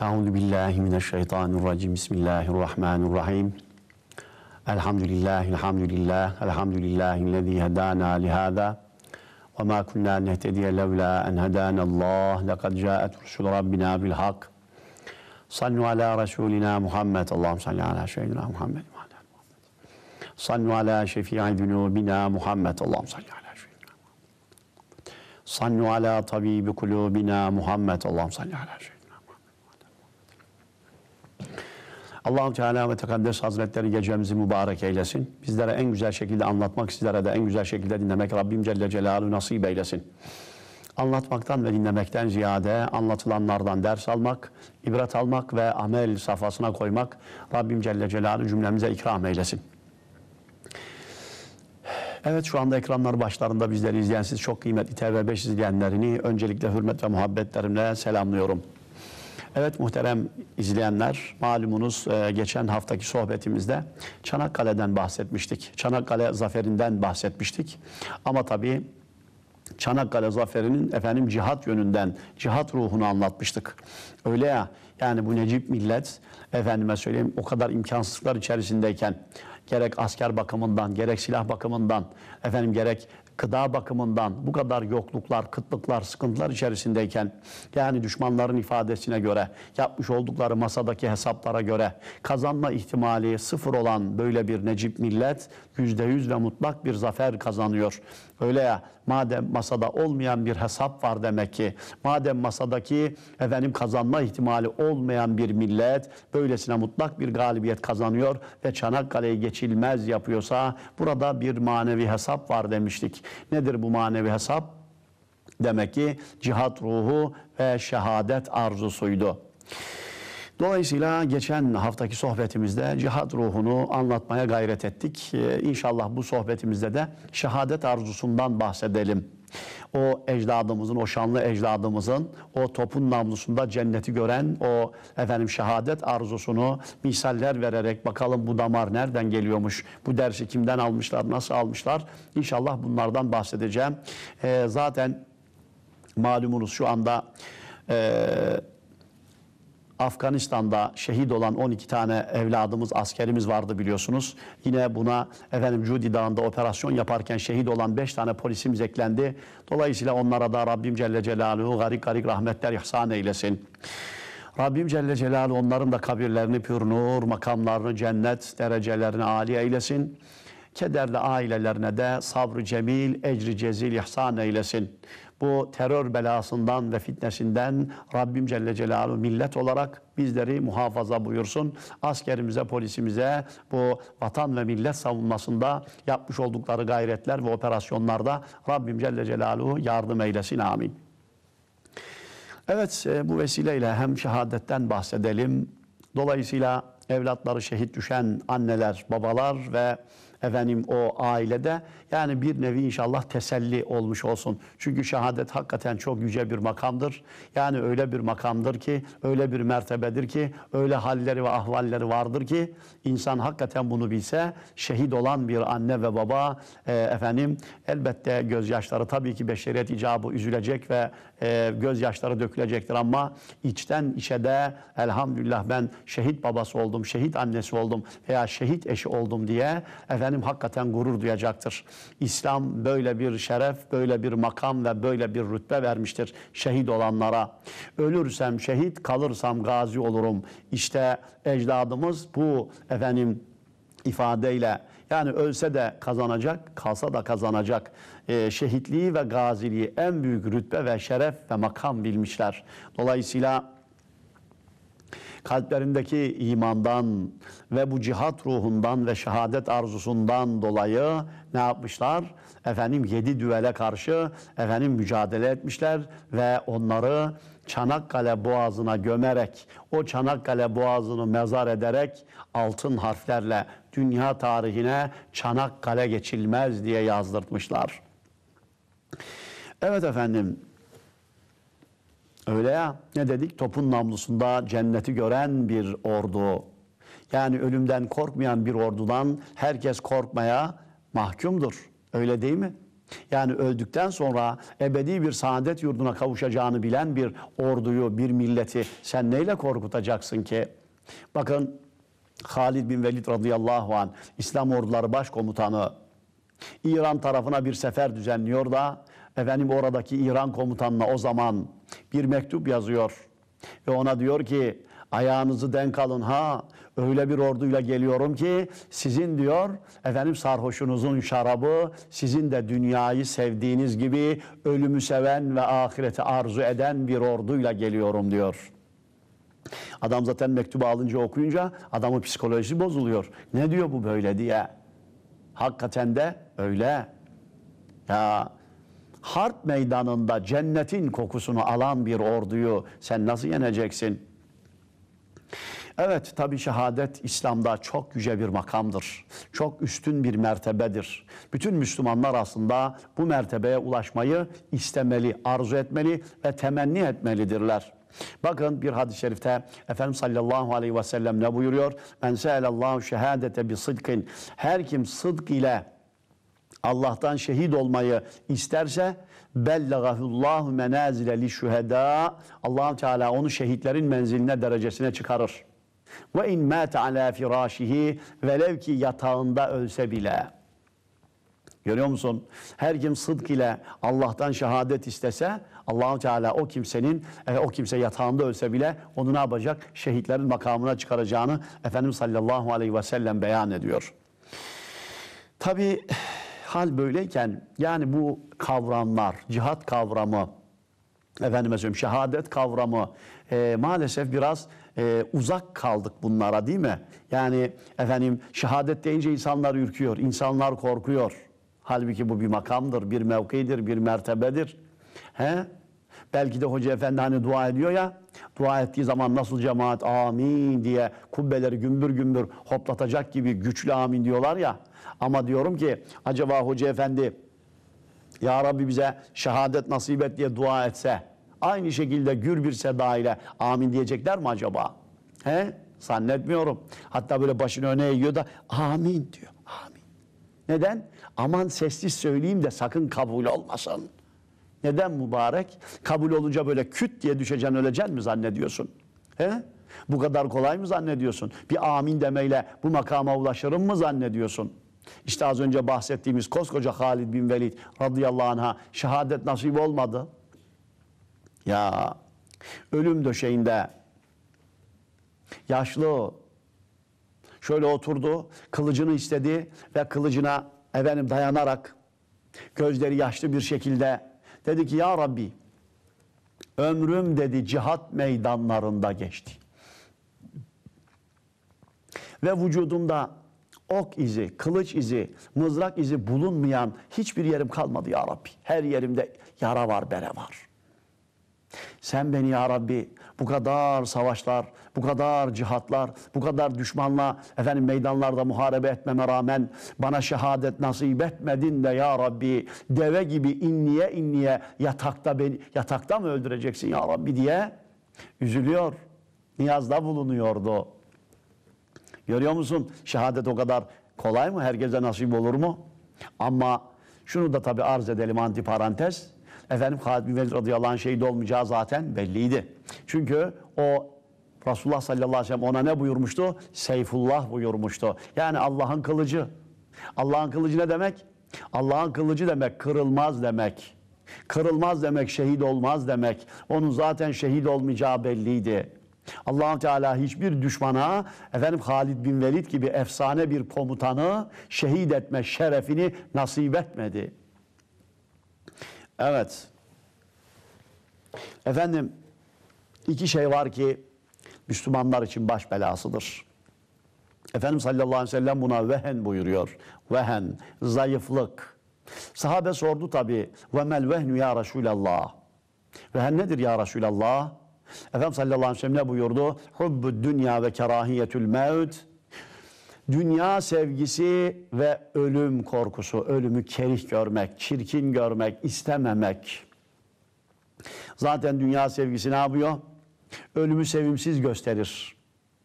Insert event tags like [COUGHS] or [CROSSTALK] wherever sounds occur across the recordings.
Euzu billahi mineşşeytanirracim. Bismillahirrahmanirrahim. Elhamdülillah, elhamdülillah, elhamdülillahillezî hedâna lihâzâ. Ve mâ kunnâ nehtediye levlâ en hedânallâh. Lekad câet rusul rabbina bil hak. Sallu ala rasulina Muhammed. Allahum salli ala seyyidina Muhammed. Sallu ala şefii dunubina Muhammed. Allahum salli ala seyyidina Muhammed. Sallu ala tabibi kulubina Muhammed. Allahum salli ala seyyidina Allahu Teala ve Tekaddes Hazretleri gecemizi mübarek eylesin. Bizlere en güzel şekilde anlatmak, sizlere de en güzel şekilde dinlemek Rabbim Celle Celaluhu nasip eylesin. Anlatmaktan ve dinlemekten ziyade anlatılanlardan ders almak, ibret almak ve amel safhasına koymak Rabbim Celle Celaluhu cümlemize ikram eylesin. Evet şu anda ekranlar başlarında bizleri izleyen siz çok kıymetli TV5 izleyenlerini öncelikle hürmet ve muhabbetlerimle selamlıyorum. Evet muhterem izleyenler, malumunuz e, geçen haftaki sohbetimizde Çanakkale'den bahsetmiştik. Çanakkale zaferinden bahsetmiştik. Ama tabii Çanakkale zaferinin efendim cihat yönünden, cihat ruhunu anlatmıştık. Öyle ya, yani bu Necip millet, efendime söyleyeyim o kadar imkansızlıklar içerisindeyken, gerek asker bakımından, gerek silah bakımından, efendim gerek gıda bakımından bu kadar yokluklar, kıtlıklar, sıkıntılar içerisindeyken yani düşmanların ifadesine göre yapmış oldukları masadaki hesaplara göre kazanma ihtimali sıfır olan böyle bir Necip millet yüzde yüz ve mutlak bir zafer kazanıyor. Öyle ya madem masada olmayan bir hesap var demek ki madem masadaki efendim kazanma ihtimali olmayan bir millet böylesine mutlak bir galibiyet kazanıyor ve Çanakkale'ye geçilmez yapıyorsa burada bir manevi hesap var demiştik. Nedir bu manevi hesap? Demek ki cihat ruhu ve şehadet arzusuydu. Dolayısıyla geçen haftaki sohbetimizde cihat ruhunu anlatmaya gayret ettik. Ee, inşallah bu sohbetimizde de şehadet arzusundan bahsedelim o ecdadımızın, o şanlı ecdadımızın o topun namlusunda cenneti gören o efendim şehadet arzusunu misaller vererek bakalım bu damar nereden geliyormuş, bu dersi kimden almışlar, nasıl almışlar inşallah bunlardan bahsedeceğim. E, zaten malumunuz şu anda e, Afganistan'da şehit olan 12 tane evladımız, askerimiz vardı biliyorsunuz. Yine buna efendim Cudi Dağı'nda operasyon yaparken şehit olan 5 tane polisimiz eklendi. Dolayısıyla onlara da Rabbim Celle Celaluhu garik garik rahmetler ihsan eylesin. Rabbim Celle Celaluhu onların da kabirlerini pür nur, makamlarını cennet derecelerini âli eylesin. Kederli ailelerine de sabrı cemil, ecri cezil ihsan eylesin bu terör belasından ve fitnesinden Rabbim Celle Celaluhu millet olarak bizleri muhafaza buyursun. Askerimize, polisimize bu vatan ve millet savunmasında yapmış oldukları gayretler ve operasyonlarda Rabbim Celle Celaluhu yardım eylesin. Amin. Evet e, bu vesileyle hem şehadetten bahsedelim. Dolayısıyla evlatları şehit düşen anneler, babalar ve efendim o ailede yani bir nevi inşallah teselli olmuş olsun. Çünkü şehadet hakikaten çok yüce bir makamdır. Yani öyle bir makamdır ki, öyle bir mertebedir ki, öyle halleri ve ahvalleri vardır ki insan hakikaten bunu bilse şehit olan bir anne ve baba e, efendim elbette gözyaşları tabii ki beşeriyet icabı üzülecek ve e, gözyaşları dökülecektir ama içten içe de elhamdülillah ben şehit babası oldum, şehit annesi oldum veya şehit eşi oldum diye efendim efendim hakikaten gurur duyacaktır. İslam böyle bir şeref, böyle bir makam ve böyle bir rütbe vermiştir şehit olanlara. Ölürsem şehit, kalırsam gazi olurum. İşte ecdadımız bu efendim ifadeyle yani ölse de kazanacak, kalsa da kazanacak. E, şehitliği ve gaziliği en büyük rütbe ve şeref ve makam bilmişler. Dolayısıyla kalplerindeki imandan ve bu cihat ruhundan ve şehadet arzusundan dolayı ne yapmışlar? Efendim yedi düvele karşı efendim mücadele etmişler ve onları Çanakkale Boğazı'na gömerek, o Çanakkale Boğazı'nı mezar ederek altın harflerle dünya tarihine Çanakkale geçilmez diye yazdırtmışlar. Evet efendim, Öyle ya ne dedik topun namlusunda cenneti gören bir ordu. Yani ölümden korkmayan bir ordudan herkes korkmaya mahkumdur. Öyle değil mi? Yani öldükten sonra ebedi bir saadet yurduna kavuşacağını bilen bir orduyu, bir milleti sen neyle korkutacaksın ki? Bakın Halid bin Velid radıyallahu an İslam orduları başkomutanı İran tarafına bir sefer düzenliyor da efendim oradaki İran komutanına o zaman bir mektup yazıyor. Ve ona diyor ki ayağınızı denk alın ha öyle bir orduyla geliyorum ki sizin diyor efendim sarhoşunuzun şarabı sizin de dünyayı sevdiğiniz gibi ölümü seven ve ahireti arzu eden bir orduyla geliyorum diyor. Adam zaten mektubu alınca okuyunca adamın psikolojisi bozuluyor. Ne diyor bu böyle diye. Hakikaten de öyle. Ya harp meydanında cennetin kokusunu alan bir orduyu sen nasıl yeneceksin? Evet tabi şehadet İslam'da çok yüce bir makamdır. Çok üstün bir mertebedir. Bütün Müslümanlar aslında bu mertebeye ulaşmayı istemeli, arzu etmeli ve temenni etmelidirler. Bakın bir hadis-i şerifte Efendimiz sallallahu aleyhi ve sellem ne buyuruyor? Men se'elallahu şehadete bi sıdkin. Her kim sıdk ile Allah'tan şehit olmayı isterse bellagahullahu menazile li şuhada Allah Teala onu şehitlerin menziline derecesine çıkarır. Ve in mâte alâ firâşihi velev ki yatağında ölse bile. Görüyor musun? Her kim sıdk ile Allah'tan şehadet istese Allahu Teala o kimsenin e, o kimse yatağında ölse bile onu ne yapacak? Şehitlerin makamına çıkaracağını Efendimiz sallallahu aleyhi ve sellem beyan ediyor. Tabi hal böyleyken yani bu kavramlar, cihat kavramı, efendime söyleyeyim şehadet kavramı e, maalesef biraz e, uzak kaldık bunlara değil mi? Yani efendim şehadet deyince insanlar ürküyor, insanlar korkuyor. Halbuki bu bir makamdır, bir mevkidir, bir mertebedir. He? Belki de hoca efendi hani dua ediyor ya, dua ettiği zaman nasıl cemaat amin diye kubbeleri gümbür gümbür hoplatacak gibi güçlü amin diyorlar ya. Ama diyorum ki acaba hoca efendi ya Rabbi bize şehadet nasip et diye dua etse aynı şekilde gür bir seda ile amin diyecekler mi acaba? He? Zannetmiyorum. Hatta böyle başını öne eğiyor da amin diyor. Amin. Neden? Aman sessiz söyleyeyim de sakın kabul olmasın. Neden mübarek? Kabul olunca böyle küt diye düşeceksin öleceksin mi zannediyorsun? He? Bu kadar kolay mı zannediyorsun? Bir amin demeyle bu makama ulaşırım mı zannediyorsun? İşte az önce bahsettiğimiz koskoca Halid bin Velid radıyallahu anh'a şehadet nasip olmadı. Ya ölüm döşeğinde yaşlı şöyle oturdu, kılıcını istedi ve kılıcına efendim dayanarak gözleri yaşlı bir şekilde dedi ki ya Rabbi ömrüm dedi cihat meydanlarında geçti. Ve vücudumda ok izi, kılıç izi, mızrak izi bulunmayan hiçbir yerim kalmadı ya Rabbi. Her yerimde yara var, bere var. Sen beni ya Rabbi bu kadar savaşlar, bu kadar cihatlar, bu kadar düşmanla efendim meydanlarda muharebe etmeme rağmen bana şehadet nasip etmedin de ya Rabbi deve gibi inniye inniye yatakta beni yatakta mı öldüreceksin ya Rabbi diye üzülüyor. Niyazda bulunuyordu. Görüyor musun? Şehadet o kadar kolay mı? Herkese nasip olur mu? Ama şunu da tabii arz edelim antiparantez. Efendim Halid bin Velid radıyallahu anh şehit olmayacağı zaten belliydi. Çünkü o Resulullah sallallahu aleyhi ve sellem ona ne buyurmuştu? Seyfullah buyurmuştu. Yani Allah'ın kılıcı. Allah'ın kılıcı ne demek? Allah'ın kılıcı demek kırılmaz demek. Kırılmaz demek şehit olmaz demek. Onun zaten şehit olmayacağı belliydi allah Teala hiçbir düşmana efendim Halid bin Velid gibi efsane bir komutanı şehit etme şerefini nasip etmedi. Evet. Efendim iki şey var ki Müslümanlar için baş belasıdır. Efendim sallallahu aleyhi ve sellem buna vehen buyuruyor. Vehen, zayıflık. Sahabe sordu tabi. Ve mel vehnu ya Resulallah. Vehen nedir ya Resulallah? Efendimiz sallallahu aleyhi ve sellem ne buyurdu? Hubbü dünya ve kerahiyetül mevt. Dünya sevgisi ve ölüm korkusu, ölümü kerih görmek, çirkin görmek, istememek. Zaten dünya sevgisi ne yapıyor? Ölümü sevimsiz gösterir.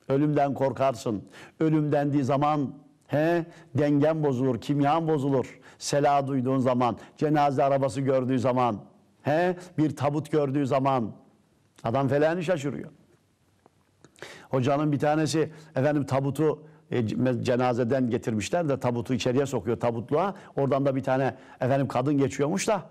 Ölümden korkarsın. Ölüm dendiği zaman he, dengen bozulur, kimyan bozulur. Sela duyduğun zaman, cenaze arabası gördüğü zaman, he, bir tabut gördüğü zaman, Adam felahını şaşırıyor. Hocanın bir tanesi efendim tabutu e, cenazeden getirmişler de tabutu içeriye sokuyor tabutluğa. Oradan da bir tane efendim kadın geçiyormuş da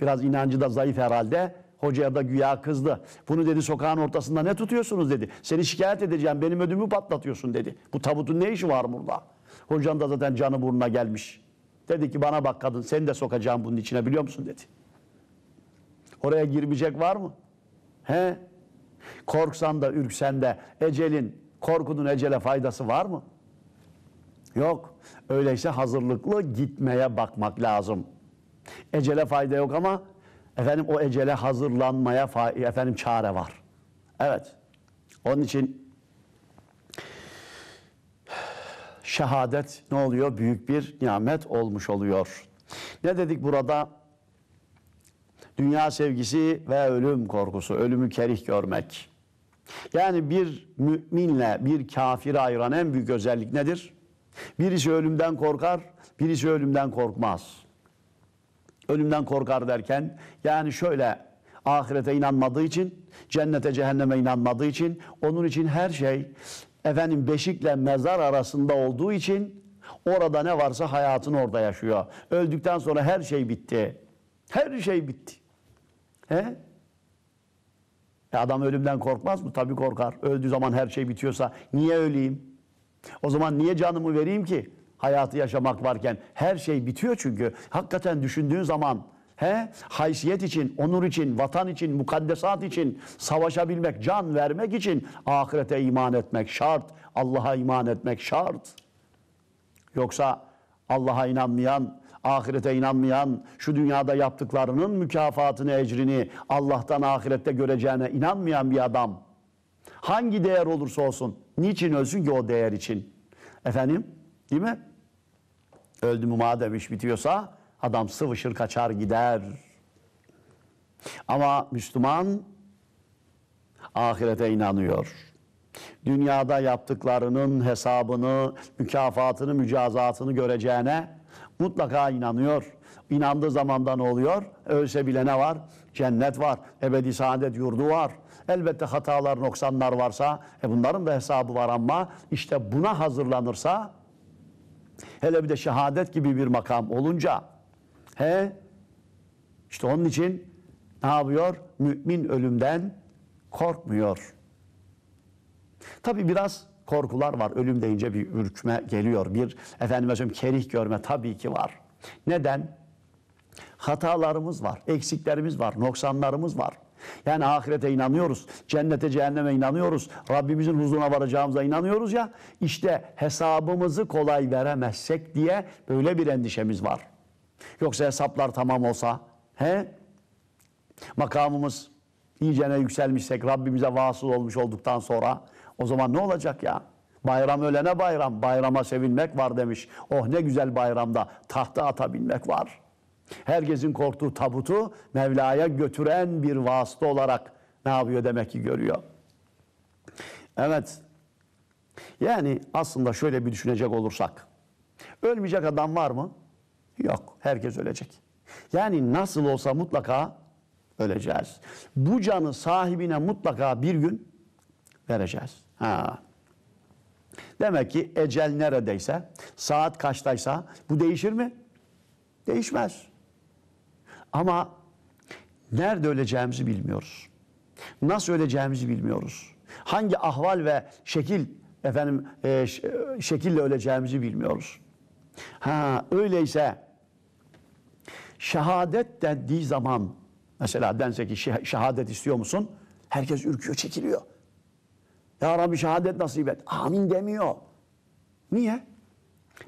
biraz inancı da zayıf herhalde. Hocaya da güya kızdı. Bunu dedi sokağın ortasında ne tutuyorsunuz dedi. Seni şikayet edeceğim benim ödümü patlatıyorsun dedi. Bu tabutun ne işi var burada? Hocanın da zaten canı burnuna gelmiş. Dedi ki bana bak kadın seni de sokacağım bunun içine biliyor musun dedi. Oraya girmeyecek var mı? He? Korksan da ürksen de ecelin, korkunun ecele faydası var mı? Yok. Öyleyse hazırlıklı gitmeye bakmak lazım. Ecele fayda yok ama efendim o ecele hazırlanmaya efendim çare var. Evet. Onun için [SIGHS] şehadet ne oluyor? Büyük bir nimet olmuş oluyor. Ne dedik burada? Dünya sevgisi ve ölüm korkusu, ölümü kerih görmek. Yani bir müminle bir kafir ayıran en büyük özellik nedir? Birisi ölümden korkar, birisi ölümden korkmaz. Ölümden korkar derken yani şöyle ahirete inanmadığı için, cennete cehenneme inanmadığı için, onun için her şey efendim beşikle mezar arasında olduğu için orada ne varsa hayatını orada yaşıyor. Öldükten sonra her şey bitti. Her şey bitti. He? E adam ölümden korkmaz mı? Tabii korkar. Öldüğü zaman her şey bitiyorsa niye öleyim? O zaman niye canımı vereyim ki? Hayatı yaşamak varken her şey bitiyor çünkü. Hakikaten düşündüğün zaman he? haysiyet için, onur için, vatan için, mukaddesat için savaşabilmek, can vermek için ahirete iman etmek şart. Allah'a iman etmek şart. Yoksa Allah'a inanmayan ahirete inanmayan, şu dünyada yaptıklarının mükafatını, ecrini Allah'tan ahirette göreceğine inanmayan bir adam hangi değer olursa olsun niçin ölsün ki o değer için? Efendim? Değil mi? Öldü mü madem iş bitiyorsa adam sıvışır kaçar gider. Ama Müslüman ahirete inanıyor. Dünyada yaptıklarının hesabını, mükafatını, mücazatını göreceğine Mutlaka inanıyor. İnandığı zamanda ne oluyor? Ölse bile ne var? Cennet var. Ebedi saadet yurdu var. Elbette hatalar, noksanlar varsa e bunların da hesabı var ama işte buna hazırlanırsa hele bir de şehadet gibi bir makam olunca he işte onun için ne yapıyor? Mümin ölümden korkmuyor. Tabi biraz korkular var. Ölüm deyince bir ürkme geliyor. Bir efendim hocam kerih görme tabii ki var. Neden? Hatalarımız var, eksiklerimiz var, noksanlarımız var. Yani ahirete inanıyoruz, cennete cehenneme inanıyoruz, Rabbimizin huzuruna varacağımıza inanıyoruz ya. İşte hesabımızı kolay veremezsek diye böyle bir endişemiz var. Yoksa hesaplar tamam olsa, he? Makamımız iyicene yükselmişsek, Rabbimize vasıl olmuş olduktan sonra o zaman ne olacak ya? Bayram ölene bayram, bayrama sevinmek var demiş. Oh ne güzel bayramda tahta atabilmek var. Herkesin korktuğu tabutu Mevla'ya götüren bir vasıta olarak ne yapıyor demek ki görüyor. Evet. Yani aslında şöyle bir düşünecek olursak. Ölmeyecek adam var mı? Yok. Herkes ölecek. Yani nasıl olsa mutlaka öleceğiz. Bu canı sahibine mutlaka bir gün vereceğiz. Ha. Demek ki ecel neredeyse, saat kaçtaysa bu değişir mi? Değişmez. Ama nerede öleceğimizi bilmiyoruz. Nasıl öleceğimizi bilmiyoruz. Hangi ahval ve şekil efendim e, e şekille öleceğimizi bilmiyoruz. Ha öyleyse şehadet dendiği zaman mesela dense ki şehadet istiyor musun? Herkes ürküyor, çekiliyor. Ya Rabbi şehadet nasip et. Amin demiyor. Niye?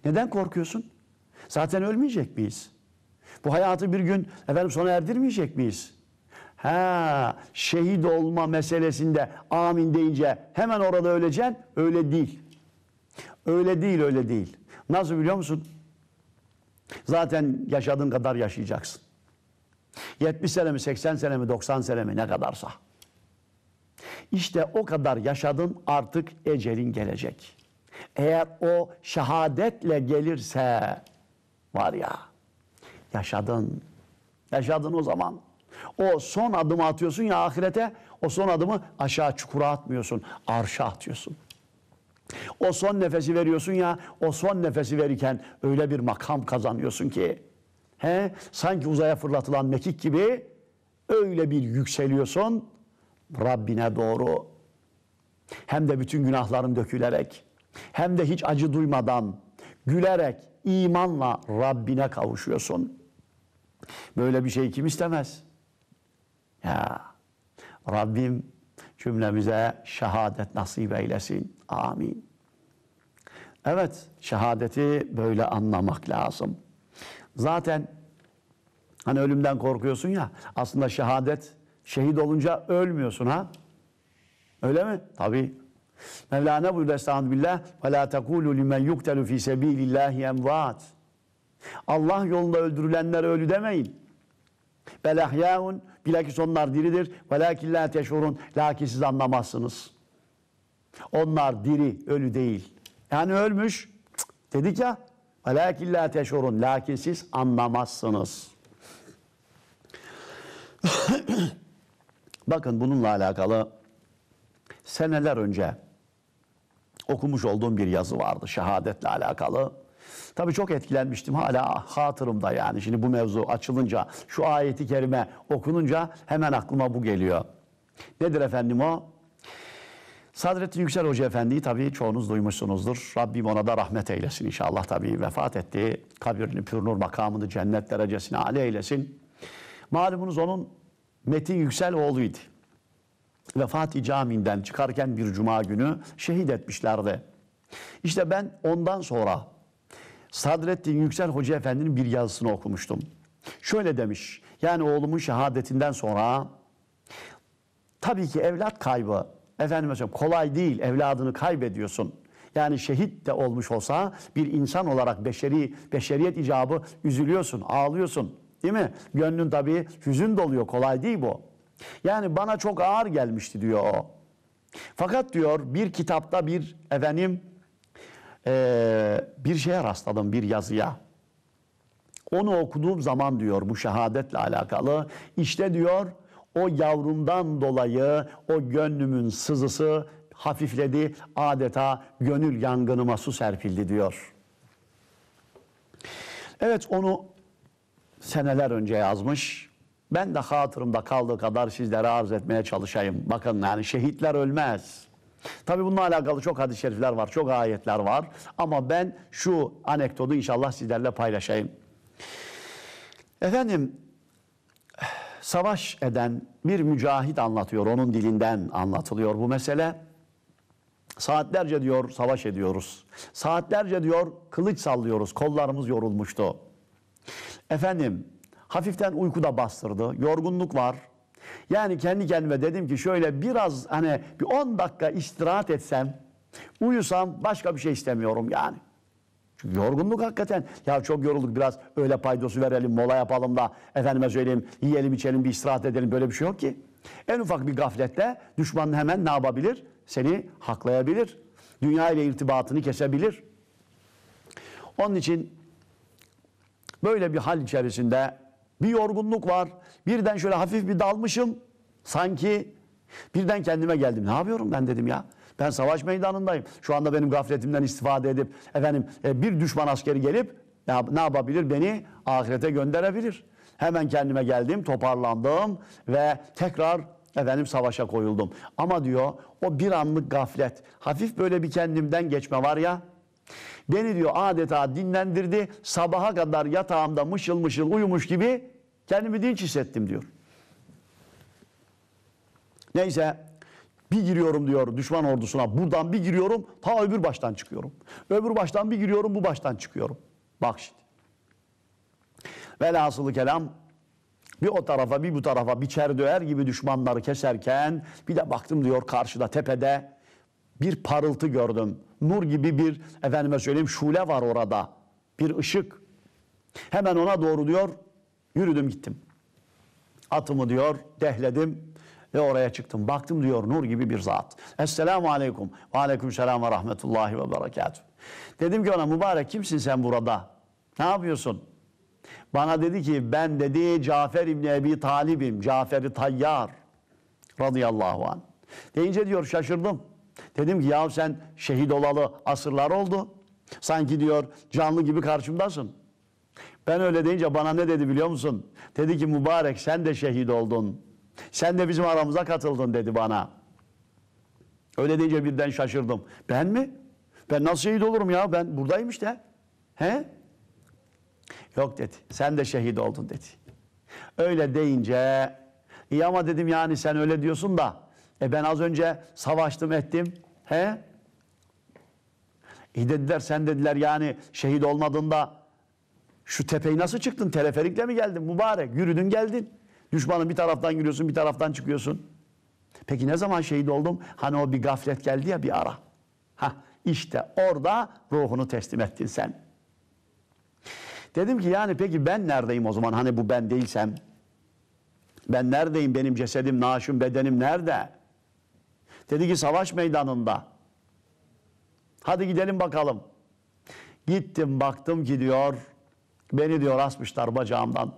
Neden korkuyorsun? Zaten ölmeyecek miyiz? Bu hayatı bir gün efendim sona erdirmeyecek miyiz? Ha, şehit olma meselesinde amin deyince hemen orada öleceksin. Öyle değil. Öyle değil, öyle değil. Nasıl biliyor musun? Zaten yaşadığın kadar yaşayacaksın. 70 sene mi, 80 sene mi, 90 sene mi ne kadarsa. İşte o kadar yaşadın artık ecelin gelecek. Eğer o şehadetle gelirse var ya yaşadın. Yaşadın o zaman. O son adımı atıyorsun ya ahirete. O son adımı aşağı çukura atmıyorsun. Arşa atıyorsun. O son nefesi veriyorsun ya, o son nefesi verirken öyle bir makam kazanıyorsun ki. He, sanki uzaya fırlatılan mekik gibi öyle bir yükseliyorsun. Rabbine doğru hem de bütün günahların dökülerek hem de hiç acı duymadan gülerek imanla Rabbine kavuşuyorsun. Böyle bir şey kim istemez? Ya Rabbim cümlemize şehadet nasip eylesin. Amin. Evet, şehadeti böyle anlamak lazım. Zaten hani ölümden korkuyorsun ya, aslında şehadet Şehit olunca ölmüyorsun ha. Öyle mi? Tabii. Mevlana buyurdu Estağfirullah. Ve la tekulu limen yuktelu fi sebilillahi emvat. Allah yolunda öldürülenlere ölü demeyin. Belahyaun bilakis onlar diridir. Velakin la teşurun. Lakin siz anlamazsınız. Onlar diri, ölü değil. Yani ölmüş. Cık, dedik ya. Velakin la teşurun. Lakin siz anlamazsınız. Bakın bununla alakalı seneler önce okumuş olduğum bir yazı vardı şehadetle alakalı. Tabii çok etkilenmiştim hala hatırımda yani. Şimdi bu mevzu açılınca şu ayeti kerime okununca hemen aklıma bu geliyor. Nedir efendim o? Sadrettin Yüksel Hoca Efendi'yi tabii çoğunuz duymuşsunuzdur. Rabbim ona da rahmet eylesin inşallah tabii vefat etti. Kabirini pür nur makamını cennet derecesine âli eylesin. Malumunuz onun Metin Yükseloğlu idi. Ve Fatih Camii'nden çıkarken bir cuma günü şehit etmişlerdi. İşte ben ondan sonra Sadrettin Yüksel Hoca Efendi'nin bir yazısını okumuştum. Şöyle demiş, yani oğlumun şehadetinden sonra tabii ki evlat kaybı, efendim mesela kolay değil, evladını kaybediyorsun. Yani şehit de olmuş olsa bir insan olarak beşeri, beşeriyet icabı üzülüyorsun, ağlıyorsun. Değil mi? Gönlün tabii hüzün doluyor. Kolay değil bu. Yani bana çok ağır gelmişti diyor o. Fakat diyor bir kitapta bir efendim ee, bir şeye rastladım bir yazıya. Onu okuduğum zaman diyor bu şehadetle alakalı işte diyor o yavrumdan dolayı o gönlümün sızısı hafifledi adeta gönül yangınıma su serpildi diyor. Evet onu seneler önce yazmış. Ben de hatırımda kaldığı kadar sizlere arz etmeye çalışayım. Bakın yani şehitler ölmez. Tabi bununla alakalı çok hadis-i şerifler var, çok ayetler var. Ama ben şu anekdotu inşallah sizlerle paylaşayım. Efendim, savaş eden bir mücahit anlatıyor, onun dilinden anlatılıyor bu mesele. Saatlerce diyor savaş ediyoruz. Saatlerce diyor kılıç sallıyoruz, kollarımız yorulmuştu. Efendim hafiften uyku da bastırdı. Yorgunluk var. Yani kendi kendime dedim ki şöyle biraz hani bir 10 dakika istirahat etsem, uyusam başka bir şey istemiyorum yani. Çünkü yorgunluk hakikaten. Ya çok yorulduk biraz öyle paydosu verelim, mola yapalım da efendime söyleyeyim yiyelim içelim bir istirahat edelim böyle bir şey yok ki. En ufak bir gaflette düşman hemen ne yapabilir? Seni haklayabilir. Dünya ile irtibatını kesebilir. Onun için Böyle bir hal içerisinde bir yorgunluk var. Birden şöyle hafif bir dalmışım. Sanki birden kendime geldim. Ne yapıyorum ben dedim ya. Ben savaş meydanındayım. Şu anda benim gafletimden istifade edip efendim e, bir düşman askeri gelip ya, ne yapabilir? Beni ahirete gönderebilir. Hemen kendime geldim, toparlandım ve tekrar efendim savaşa koyuldum. Ama diyor o bir anlık gaflet, hafif böyle bir kendimden geçme var ya Beni diyor adeta dinlendirdi. Sabaha kadar yatağımda mışıl mışıl uyumuş gibi kendimi dinç hissettim diyor. Neyse bir giriyorum diyor düşman ordusuna. Buradan bir giriyorum ta öbür baştan çıkıyorum. Öbür baştan bir giriyorum bu baştan çıkıyorum. Bak şimdi. Velhasılı kelam bir o tarafa bir bu tarafa biçer döver gibi düşmanları keserken bir de baktım diyor karşıda tepede bir parıltı gördüm. Nur gibi bir efendime söyleyeyim şule var orada. Bir ışık. Hemen ona doğru diyor yürüdüm gittim. Atımı diyor dehledim ve oraya çıktım. Baktım diyor nur gibi bir zat. Esselamu aleyküm. Ve aleyküm selam ve rahmetullahi ve berekatuhu. Dedim ki ona mübarek kimsin sen burada? Ne yapıyorsun? Bana dedi ki ben dedi Cafer İbni Ebi Talib'im. Cafer-i Tayyar radıyallahu anh. Deyince diyor şaşırdım. Dedim ki ya sen şehit olalı asırlar oldu. Sanki diyor canlı gibi karşımdasın. Ben öyle deyince bana ne dedi biliyor musun? Dedi ki mübarek sen de şehit oldun. Sen de bizim aramıza katıldın dedi bana. Öyle deyince birden şaşırdım. Ben mi? Ben nasıl şehit olurum ya? Ben buradayım işte. He? Yok dedi. Sen de şehit oldun dedi. Öyle deyince iyi ama dedim yani sen öyle diyorsun da e ben az önce savaştım ettim. He? İyi dediler sen dediler yani şehit olmadığında şu tepeyi nasıl çıktın? Teleferikle mi geldin mübarek? Yürüdün geldin. Düşmanın bir taraftan giriyorsun bir taraftan çıkıyorsun. Peki ne zaman şehit oldum? Hani o bir gaflet geldi ya bir ara. Ha işte orada ruhunu teslim ettin sen. Dedim ki yani peki ben neredeyim o zaman? Hani bu ben değilsem. Ben neredeyim? Benim cesedim, naaşım, bedenim nerede? Dedi ki savaş meydanında. Hadi gidelim bakalım. Gittim baktım ki diyor beni diyor asmışlar bacağımdan.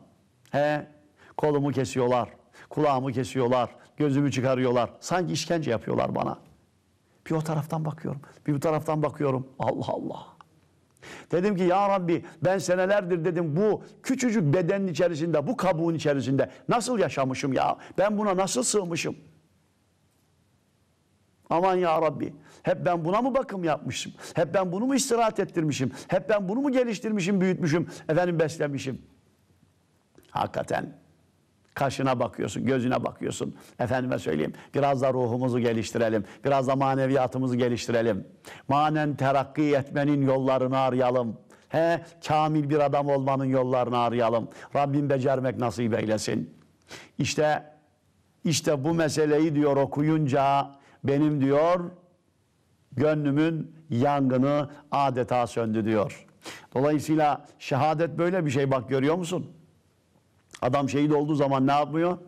He kolumu kesiyorlar, kulağımı kesiyorlar, gözümü çıkarıyorlar. Sanki işkence yapıyorlar bana. Bir o taraftan bakıyorum, bir bu taraftan bakıyorum. Allah Allah. Dedim ki ya Rabbi ben senelerdir dedim bu küçücük bedenin içerisinde, bu kabuğun içerisinde nasıl yaşamışım ya? Ben buna nasıl sığmışım? Aman ya Rabbi. Hep ben buna mı bakım yapmışım? Hep ben bunu mu istirahat ettirmişim? Hep ben bunu mu geliştirmişim, büyütmüşüm? Efendim beslemişim. Hakikaten kaşına bakıyorsun, gözüne bakıyorsun. Efendime söyleyeyim, biraz da ruhumuzu geliştirelim, biraz da maneviyatımızı geliştirelim. Manen terakki etmenin yollarını arayalım. He, kamil bir adam olmanın yollarını arayalım. Rabbim becermek nasip eylesin. İşte, işte bu meseleyi diyor okuyunca benim diyor gönlümün yangını adeta söndü diyor. Dolayısıyla şehadet böyle bir şey bak görüyor musun? Adam şehit olduğu zaman ne yapmıyor?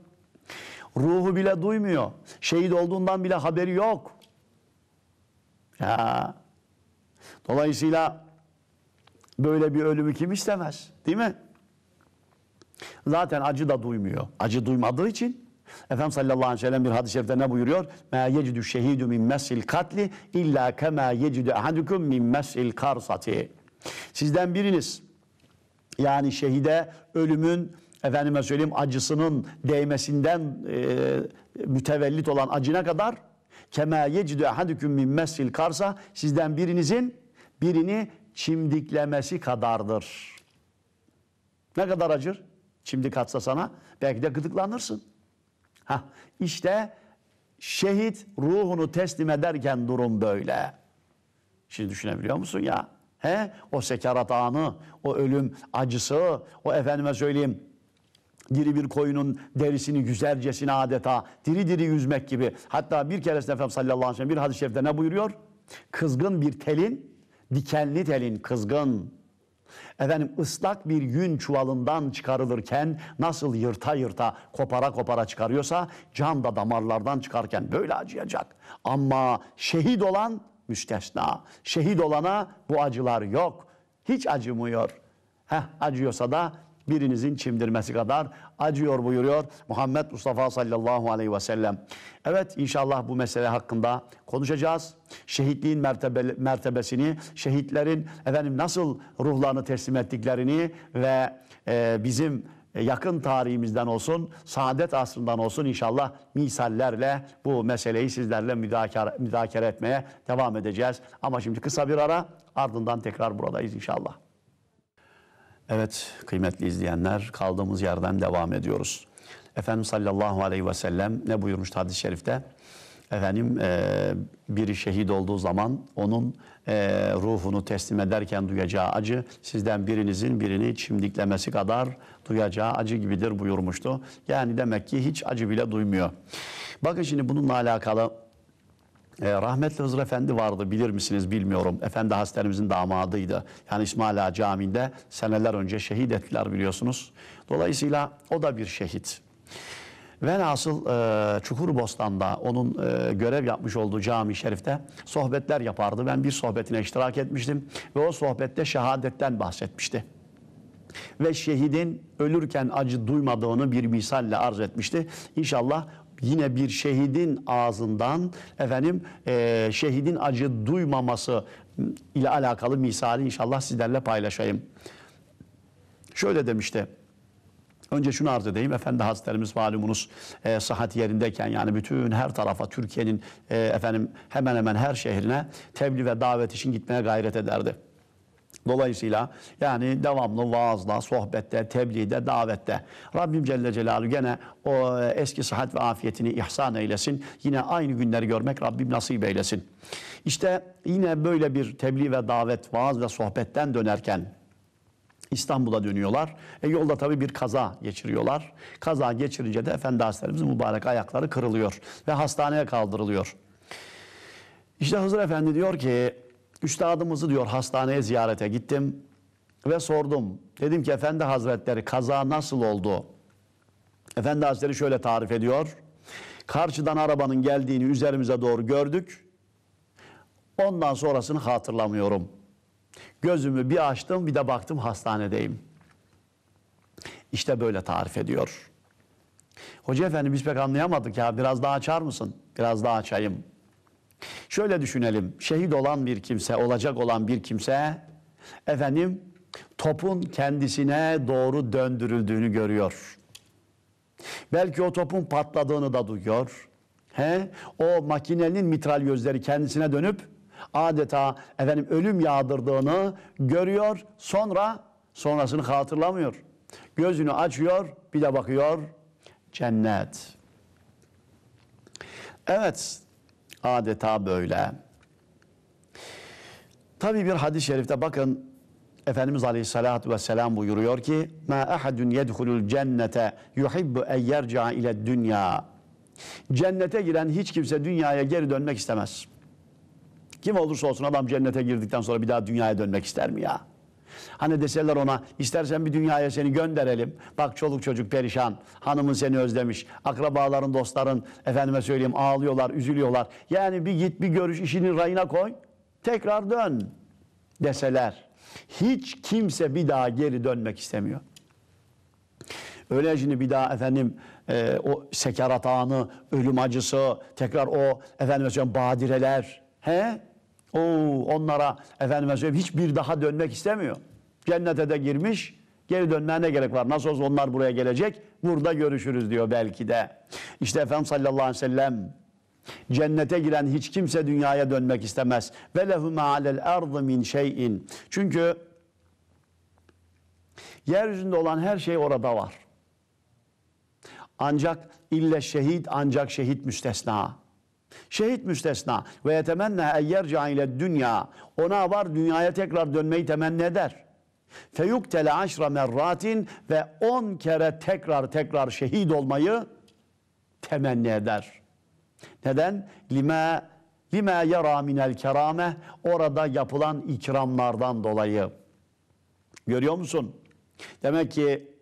Ruhu bile duymuyor. Şehit olduğundan bile haberi yok. Ya. Dolayısıyla böyle bir ölümü kim istemez? Değil mi? Zaten acı da duymuyor. Acı duymadığı için Efendim sallallahu aleyhi ve sellem bir hadis-i şerifte ne buyuruyor? مَا يَجِدُ الشَّهِيدُ مِنْ مَسْءِ الْقَتْلِ اِلَّا كَمَا يَجِدُ اَحَدُكُمْ min مَسْءِ الْقَرْصَةِ Sizden biriniz yani şehide ölümün efendime söyleyeyim acısının değmesinden e, mütevellit olan acına kadar kema yecidü ehadüküm min mesil karsa sizden birinizin birini çimdiklemesi kadardır. Ne kadar acır? Çimdik atsa sana belki de gıdıklanırsın. Ha işte şehit ruhunu teslim ederken durum böyle. Şimdi düşünebiliyor musun ya? He? O sekarat anı, o ölüm acısı, o efendime söyleyeyim diri bir koyunun derisini güzelcesine adeta diri diri yüzmek gibi. Hatta bir keresinde Efendimiz sallallahu aleyhi ve sellem bir hadis-i şerifte ne buyuruyor? Kızgın bir telin, dikenli telin, kızgın Efendim ıslak bir yün çuvalından çıkarılırken nasıl yırta yırta kopara kopara çıkarıyorsa can da damarlardan çıkarken böyle acıyacak. Ama şehit olan müstesna. Şehit olana bu acılar yok. Hiç acımıyor. Heh, acıyorsa da birinizin çimdirmesi kadar acıyor buyuruyor Muhammed Mustafa sallallahu aleyhi ve sellem. Evet inşallah bu mesele hakkında konuşacağız. Şehitliğin mertebe, mertebesini, şehitlerin efendim nasıl ruhlarını teslim ettiklerini ve e, bizim yakın tarihimizden olsun, saadet asrından olsun inşallah misallerle bu meseleyi sizlerle müdakere, etmeye devam edeceğiz. Ama şimdi kısa bir ara ardından tekrar buradayız inşallah. Evet kıymetli izleyenler kaldığımız yerden devam ediyoruz. Efendimiz sallallahu aleyhi ve sellem ne buyurmuştu hadis-i şerifte? Efendim e, biri şehit olduğu zaman onun e, ruhunu teslim ederken duyacağı acı sizden birinizin birini çimdiklemesi kadar duyacağı acı gibidir buyurmuştu. Yani demek ki hiç acı bile duymuyor. Bakın şimdi bununla alakalı ee, rahmetli Hızır Efendi vardı bilir misiniz bilmiyorum. Efendi Hazretlerimizin damadıydı. Yani İsmail Ağa Camii'nde seneler önce şehit ettiler biliyorsunuz. Dolayısıyla o da bir şehit. Ve nasıl e, Çukurbostan'da onun e, görev yapmış olduğu cami şerifte sohbetler yapardı. Ben bir sohbetine iştirak etmiştim ve o sohbette şehadetten bahsetmişti. Ve şehidin ölürken acı duymadığını bir misalle arz etmişti. İnşallah yine bir şehidin ağzından efendim e, şehidin acı duymaması ile alakalı misali inşallah sizlerle paylaşayım. Şöyle demişti. Önce şunu arz edeyim. Efendi Hazretlerimiz malumunuz e, sıhhat yerindeyken yani bütün her tarafa Türkiye'nin e, efendim hemen hemen her şehrine tebliğ ve davet için gitmeye gayret ederdi. Dolayısıyla yani devamlı vaazla, sohbette, tebliğde, davette. Rabbim Celle Celaluhu gene o e, eski sıhhat ve afiyetini ihsan eylesin. Yine aynı günleri görmek Rabbim nasip eylesin. İşte yine böyle bir tebliğ ve davet, vaaz ve sohbetten dönerken İstanbul'a dönüyorlar. E yolda tabii bir kaza geçiriyorlar. Kaza geçirince de Efendi Hazretlerimizin mübarek ayakları kırılıyor ve hastaneye kaldırılıyor. İşte Hızır Efendi diyor ki Üstadımızı diyor hastaneye ziyarete gittim ve sordum. Dedim ki efendi hazretleri kaza nasıl oldu? Efendi hazretleri şöyle tarif ediyor. Karşıdan arabanın geldiğini üzerimize doğru gördük. Ondan sonrasını hatırlamıyorum. Gözümü bir açtım bir de baktım hastanedeyim. İşte böyle tarif ediyor. Hoca efendi biz pek anlayamadık ya biraz daha açar mısın? Biraz daha açayım. Şöyle düşünelim. Şehit olan bir kimse, olacak olan bir kimse efendim topun kendisine doğru döndürüldüğünü görüyor. Belki o topun patladığını da duyuyor. He? O makinenin mitral gözleri kendisine dönüp adeta efendim ölüm yağdırdığını görüyor. Sonra sonrasını hatırlamıyor. Gözünü açıyor, bir de bakıyor cennet. Evet, Adeta böyle. Tabi bir hadis-i şerifte bakın Efendimiz Aleyhisselatü Vesselam buyuruyor ki Ma ahadun yedhulul cennete yuhibbu en yerca ile dünya Cennete giren hiç kimse dünyaya geri dönmek istemez. Kim olursa olsun adam cennete girdikten sonra bir daha dünyaya dönmek ister mi ya? Hani deseler ona istersen bir dünyaya seni gönderelim. Bak çoluk çocuk perişan. Hanımın seni özlemiş. Akrabaların, dostların efendime söyleyeyim ağlıyorlar, üzülüyorlar. Yani bir git bir görüş işini rayına koy. Tekrar dön deseler. Hiç kimse bir daha geri dönmek istemiyor. Öyle şimdi bir daha efendim e, o sekarat anı, ölüm acısı, tekrar o efendim badireler. He? O onlara efendime söyleyeyim hiçbir daha dönmek istemiyor. Cennete de girmiş, geri dönmeye ne gerek var? Nasıl olsa onlar buraya gelecek, burada görüşürüz diyor belki de. İşte Efendimiz sallallahu aleyhi ve sellem Cennete giren hiç kimse dünyaya dönmek istemez. Ve lehume alel ardı min şeyin. Çünkü yeryüzünde olan her şey orada var. Ancak ille şehit, ancak şehit müstesna. Şehit müstesna ve yetemenne en ile dünya. Ona var dünyaya tekrar dönmeyi temenni eder. Feyuktele aşra merratin ve on kere tekrar tekrar şehit olmayı temenni eder. Neden? Lime lime yara minel kerame orada yapılan ikramlardan dolayı. Görüyor musun? Demek ki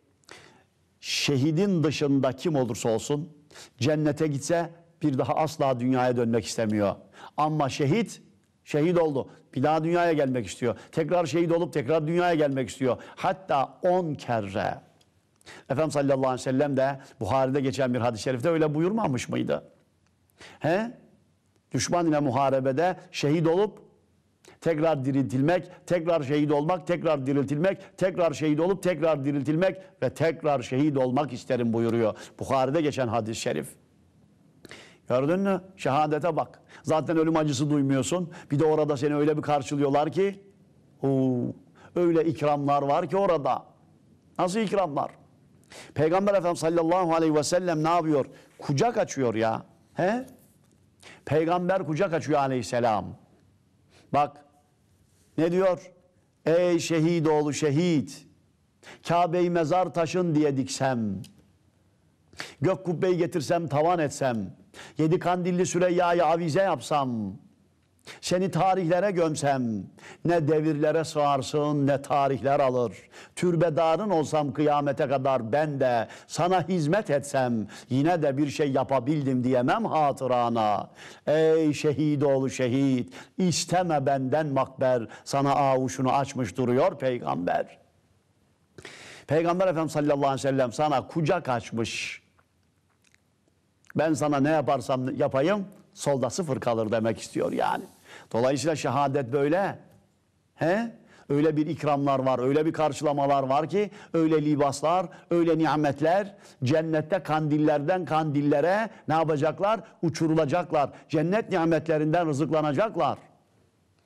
şehidin dışında kim olursa olsun cennete gitse bir daha asla dünyaya dönmek istemiyor. Ama şehit şehit oldu. Bir daha dünyaya gelmek istiyor. Tekrar şehit olup tekrar dünyaya gelmek istiyor. Hatta on kere. Efendimiz sallallahu aleyhi ve sellem de Buhari'de geçen bir hadis-i şerifte öyle buyurmamış mıydı? He? Düşman ile muharebede şehit olup tekrar diriltilmek, tekrar şehit olmak, tekrar diriltilmek, tekrar şehit olup tekrar diriltilmek ve tekrar şehit olmak isterim buyuruyor. Buharide geçen hadis-i şerif. Gördün mü? Şehadete bak. Zaten ölüm acısı duymuyorsun. Bir de orada seni öyle bir karşılıyorlar ki oo, öyle ikramlar var ki orada. Nasıl ikramlar? Peygamber Efendimiz sallallahu aleyhi ve sellem ne yapıyor? Kucak açıyor ya. He? Peygamber kucak açıyor aleyhisselam. Bak ne diyor? Ey şehit oğlu şehit. Kabe'yi mezar taşın diye diksem. Gök kubbeyi getirsem tavan etsem. Yedi kandilli Süreyya'yı avize yapsam, seni tarihlere gömsem, ne devirlere sığarsın ne tarihler alır. Türbedarın olsam kıyamete kadar ben de sana hizmet etsem yine de bir şey yapabildim diyemem hatırana. Ey şehid oğlu şehit, isteme benden makber, sana avuşunu açmış duruyor peygamber. Peygamber Efendimiz sallallahu aleyhi ve sellem sana kucak açmış. Ben sana ne yaparsam yapayım solda sıfır kalır demek istiyor yani. Dolayısıyla şehadet böyle. He? Öyle bir ikramlar var, öyle bir karşılamalar var ki, öyle libaslar, öyle nimetler cennette kandillerden kandillere ne yapacaklar? Uçurulacaklar. Cennet nimetlerinden rızıklanacaklar.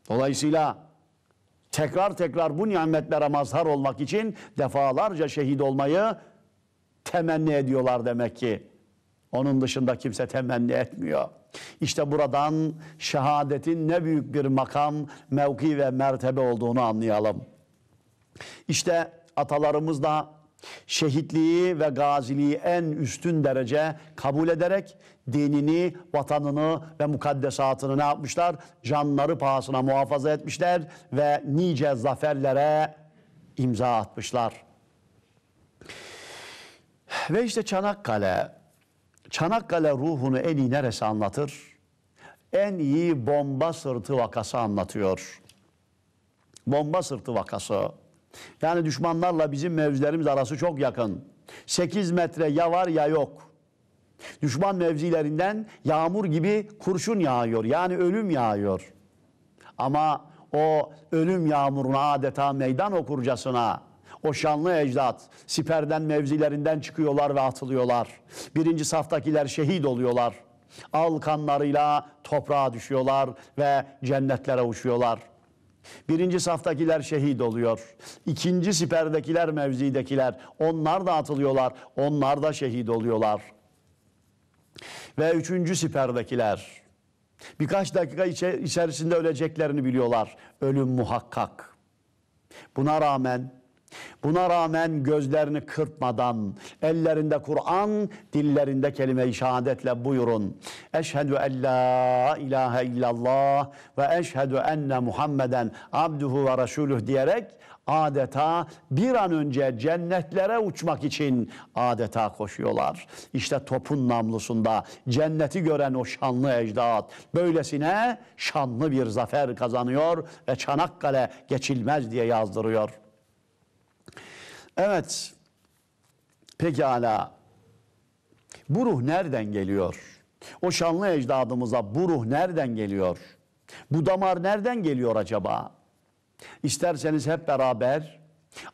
Dolayısıyla tekrar tekrar bu nimetlere mazhar olmak için defalarca şehit olmayı temenni ediyorlar demek ki. Onun dışında kimse temenni etmiyor. İşte buradan şehadetin ne büyük bir makam, mevki ve mertebe olduğunu anlayalım. İşte atalarımız da şehitliği ve gaziliği en üstün derece kabul ederek dinini, vatanını ve mukaddesatını ne yapmışlar? Canları pahasına muhafaza etmişler ve nice zaferlere imza atmışlar. Ve işte Çanakkale Çanakkale ruhunu en iyi neresi anlatır? En iyi bomba sırtı vakası anlatıyor. Bomba sırtı vakası. Yani düşmanlarla bizim mevzilerimiz arası çok yakın. 8 metre ya var ya yok. Düşman mevzilerinden yağmur gibi kurşun yağıyor. Yani ölüm yağıyor. Ama o ölüm yağmuruna adeta meydan okurcasına o şanlı ecdat siperden mevzilerinden çıkıyorlar ve atılıyorlar. Birinci saftakiler şehit oluyorlar. Al kanlarıyla toprağa düşüyorlar ve cennetlere uçuyorlar. Birinci saftakiler şehit oluyor. İkinci siperdekiler mevzidekiler onlar da atılıyorlar. Onlar da şehit oluyorlar. Ve üçüncü siperdekiler birkaç dakika içerisinde öleceklerini biliyorlar. Ölüm muhakkak. Buna rağmen Buna rağmen gözlerini kırpmadan ellerinde Kur'an, dillerinde kelime-i şehadetle buyurun. Eşhedü en la ilahe illallah ve eşhedü enne Muhammeden abduhu ve resuluh diyerek adeta bir an önce cennetlere uçmak için adeta koşuyorlar. İşte topun namlusunda cenneti gören o şanlı ecdat böylesine şanlı bir zafer kazanıyor ve Çanakkale geçilmez diye yazdırıyor. Evet. Pekala. Bu ruh nereden geliyor? O şanlı ecdadımıza bu ruh nereden geliyor? Bu damar nereden geliyor acaba? İsterseniz hep beraber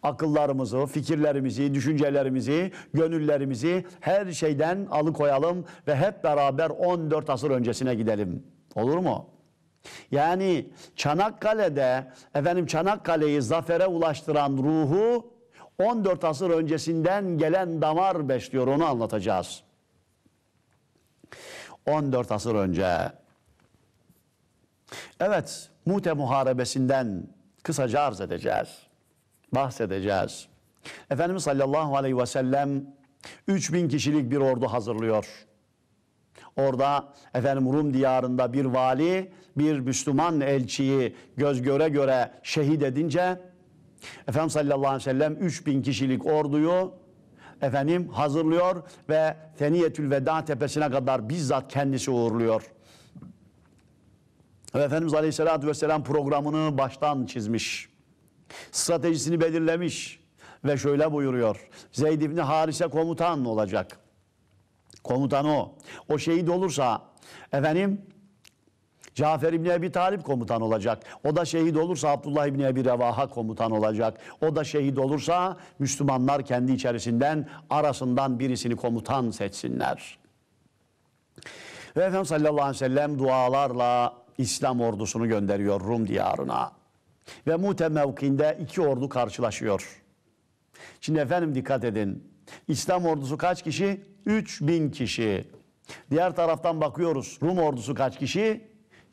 akıllarımızı, fikirlerimizi, düşüncelerimizi, gönüllerimizi her şeyden alıkoyalım ve hep beraber 14 asır öncesine gidelim. Olur mu? Yani Çanakkale'de efendim Çanakkale'yi zafere ulaştıran ruhu 14 asır öncesinden gelen damar besliyor onu anlatacağız. 14 asır önce. Evet Mute Muharebesi'nden kısaca arz edeceğiz. Bahsedeceğiz. Efendimiz sallallahu aleyhi ve sellem 3000 kişilik bir ordu hazırlıyor. Orada efendim Rum diyarında bir vali bir Müslüman elçiyi göz göre göre şehit edince Efendimiz sallallahu aleyhi ve sellem 3000 kişilik orduyu efendim hazırlıyor ve Feniyetül Veda tepesine kadar bizzat kendisi uğurluyor. Ve Efendimiz Aleyhisselatü Vesselam programını baştan çizmiş. Stratejisini belirlemiş ve şöyle buyuruyor. Zeyd İbni Harise komutan olacak. Komutan o. O şehit olursa efendim Cafer İbni Ebi Talip komutan olacak. O da şehit olursa Abdullah İbni Ebi Revaha komutan olacak. O da şehit olursa Müslümanlar kendi içerisinden arasından birisini komutan seçsinler. Ve Efendimiz sallallahu aleyhi ve sellem dualarla İslam ordusunu gönderiyor Rum diyarına. Ve Mute mevkinde iki ordu karşılaşıyor. Şimdi efendim dikkat edin. İslam ordusu kaç kişi? 3000 kişi. Diğer taraftan bakıyoruz. Rum ordusu kaç kişi?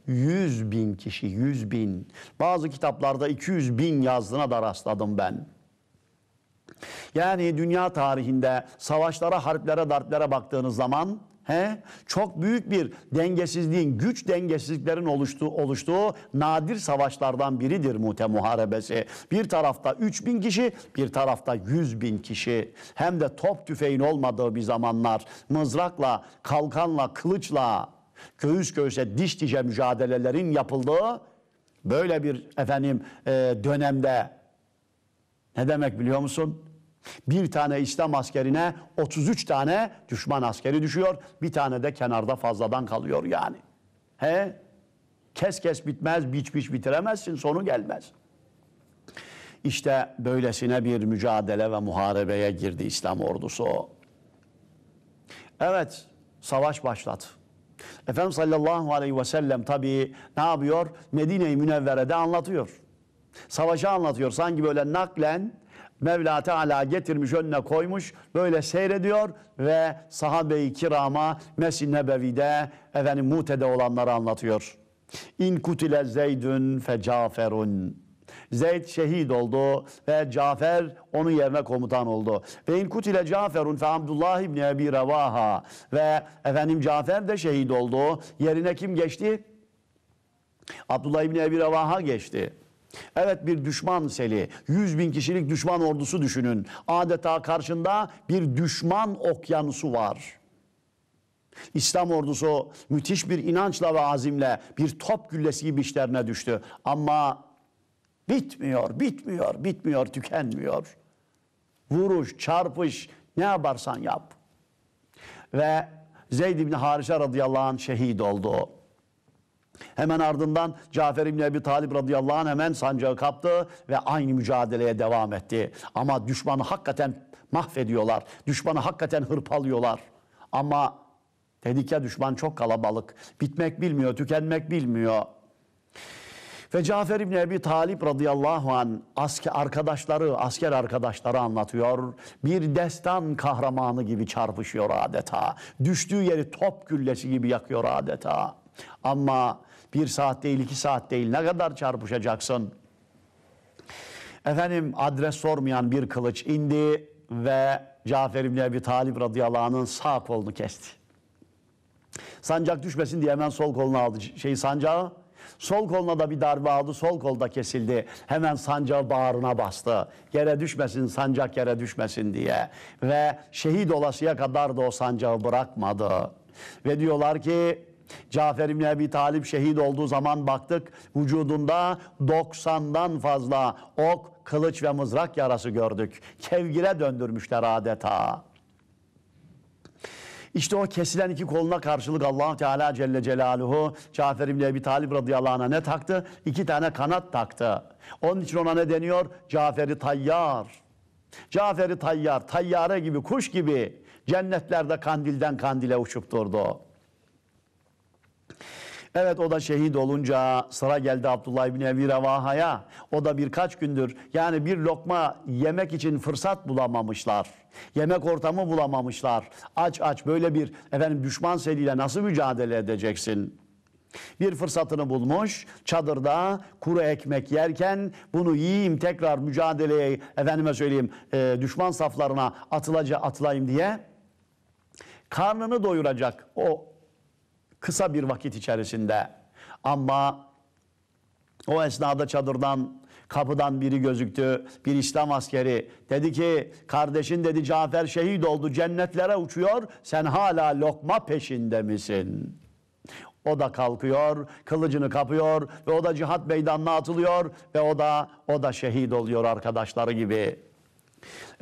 100 bin kişi, 100 bin. Bazı kitaplarda 200 bin yazdığına da rastladım ben. Yani dünya tarihinde savaşlara, harplere, darplere baktığınız zaman He? Çok büyük bir dengesizliğin, güç dengesizliklerin oluştuğu, oluştuğu nadir savaşlardan biridir Mute Muharebesi. Bir tarafta 3 bin kişi, bir tarafta 100 bin kişi. Hem de top tüfeğin olmadığı bir zamanlar mızrakla, kalkanla, kılıçla göğüs göğüse diş dişe mücadelelerin yapıldığı böyle bir efendim e, dönemde ne demek biliyor musun? Bir tane İslam askerine 33 tane düşman askeri düşüyor. Bir tane de kenarda fazladan kalıyor yani. He? Kes kes bitmez, biç biç bitiremezsin, sonu gelmez. İşte böylesine bir mücadele ve muharebeye girdi İslam ordusu. Evet, savaş başladı. Efendimiz sallallahu aleyhi ve sellem tabii ne yapıyor? Medine-i Münevvere'de anlatıyor. Savaşı anlatıyor. Sanki böyle naklen Mevla Teala getirmiş önüne koymuş böyle seyrediyor ve sahabe-i kirama Mescid-i Nebevi'de efendim Mute'de olanları anlatıyor. İn kutile zeydün fe caferun. Zeyd şehit oldu ve Cafer onun yerine komutan oldu. Ve in kutile Caferun fe Abdullah ibn Ebi Revaha ve efendim Cafer de şehit oldu. Yerine kim geçti? Abdullah ibn Ebi Revaha geçti. Evet bir düşman seli, 100 bin kişilik düşman ordusu düşünün. Adeta karşında bir düşman okyanusu var. İslam ordusu müthiş bir inançla ve azimle bir top güllesi gibi işlerine düştü. Ama Bitmiyor, bitmiyor, bitmiyor, tükenmiyor. Vuruş, çarpış, ne yaparsan yap. Ve Zeyd bin Harise radıyallahu anh şehit oldu. Hemen ardından Cafer İbni Ebi Talib radıyallahu anh hemen sancağı kaptı ve aynı mücadeleye devam etti. Ama düşmanı hakikaten mahvediyorlar. Düşmanı hakikaten hırpalıyorlar. Ama dedik ya düşman çok kalabalık. Bitmek bilmiyor, tükenmek bilmiyor. Ve Cafer İbni Ebi Talip radıyallahu an asker arkadaşları, asker arkadaşları anlatıyor. Bir destan kahramanı gibi çarpışıyor adeta. Düştüğü yeri top güllesi gibi yakıyor adeta. Ama bir saat değil, iki saat değil ne kadar çarpışacaksın? Efendim adres sormayan bir kılıç indi ve Cafer İbni Ebi Talip radıyallahu anh'ın sağ kolunu kesti. Sancak düşmesin diye hemen sol kolunu aldı. Şey sancağı Sol koluna da bir darbe aldı. Sol kolda kesildi. Hemen sancağı bağrına bastı. Yere düşmesin sancak yere düşmesin diye. Ve şehit olasıya kadar da o sancağı bırakmadı. Ve diyorlar ki Cafer İbni Ebi Talip şehit olduğu zaman baktık vücudunda 90'dan fazla ok, kılıç ve mızrak yarası gördük. Kevgire döndürmüşler adeta. İşte o kesilen iki koluna karşılık allah Teala Celle Celaluhu Cafer İbni Ebi Talib radıyallahu anh'a ne taktı? İki tane kanat taktı. Onun için ona ne deniyor? Caferi Tayyar. Caferi Tayyar, tayyare gibi, kuş gibi cennetlerde kandilden kandile uçup durdu. Evet o da şehit olunca sıra geldi Abdullah bin Ebi Revaha'ya. O da birkaç gündür yani bir lokma yemek için fırsat bulamamışlar. Yemek ortamı bulamamışlar. Aç aç böyle bir efendim düşman seliyle nasıl mücadele edeceksin? Bir fırsatını bulmuş, çadırda kuru ekmek yerken bunu yiyeyim tekrar mücadeleye, efendime söyleyeyim e, düşman saflarına atılaca atlayayım diye karnını doyuracak o kısa bir vakit içerisinde. Ama o esnada çadırdan Kapıdan biri gözüktü, bir İslam askeri. Dedi ki kardeşin dedi Cafer şehit oldu cennetlere uçuyor. Sen hala lokma peşinde misin? O da kalkıyor, kılıcını kapıyor ve o da cihat meydanına atılıyor ve o da o da şehit oluyor arkadaşları gibi.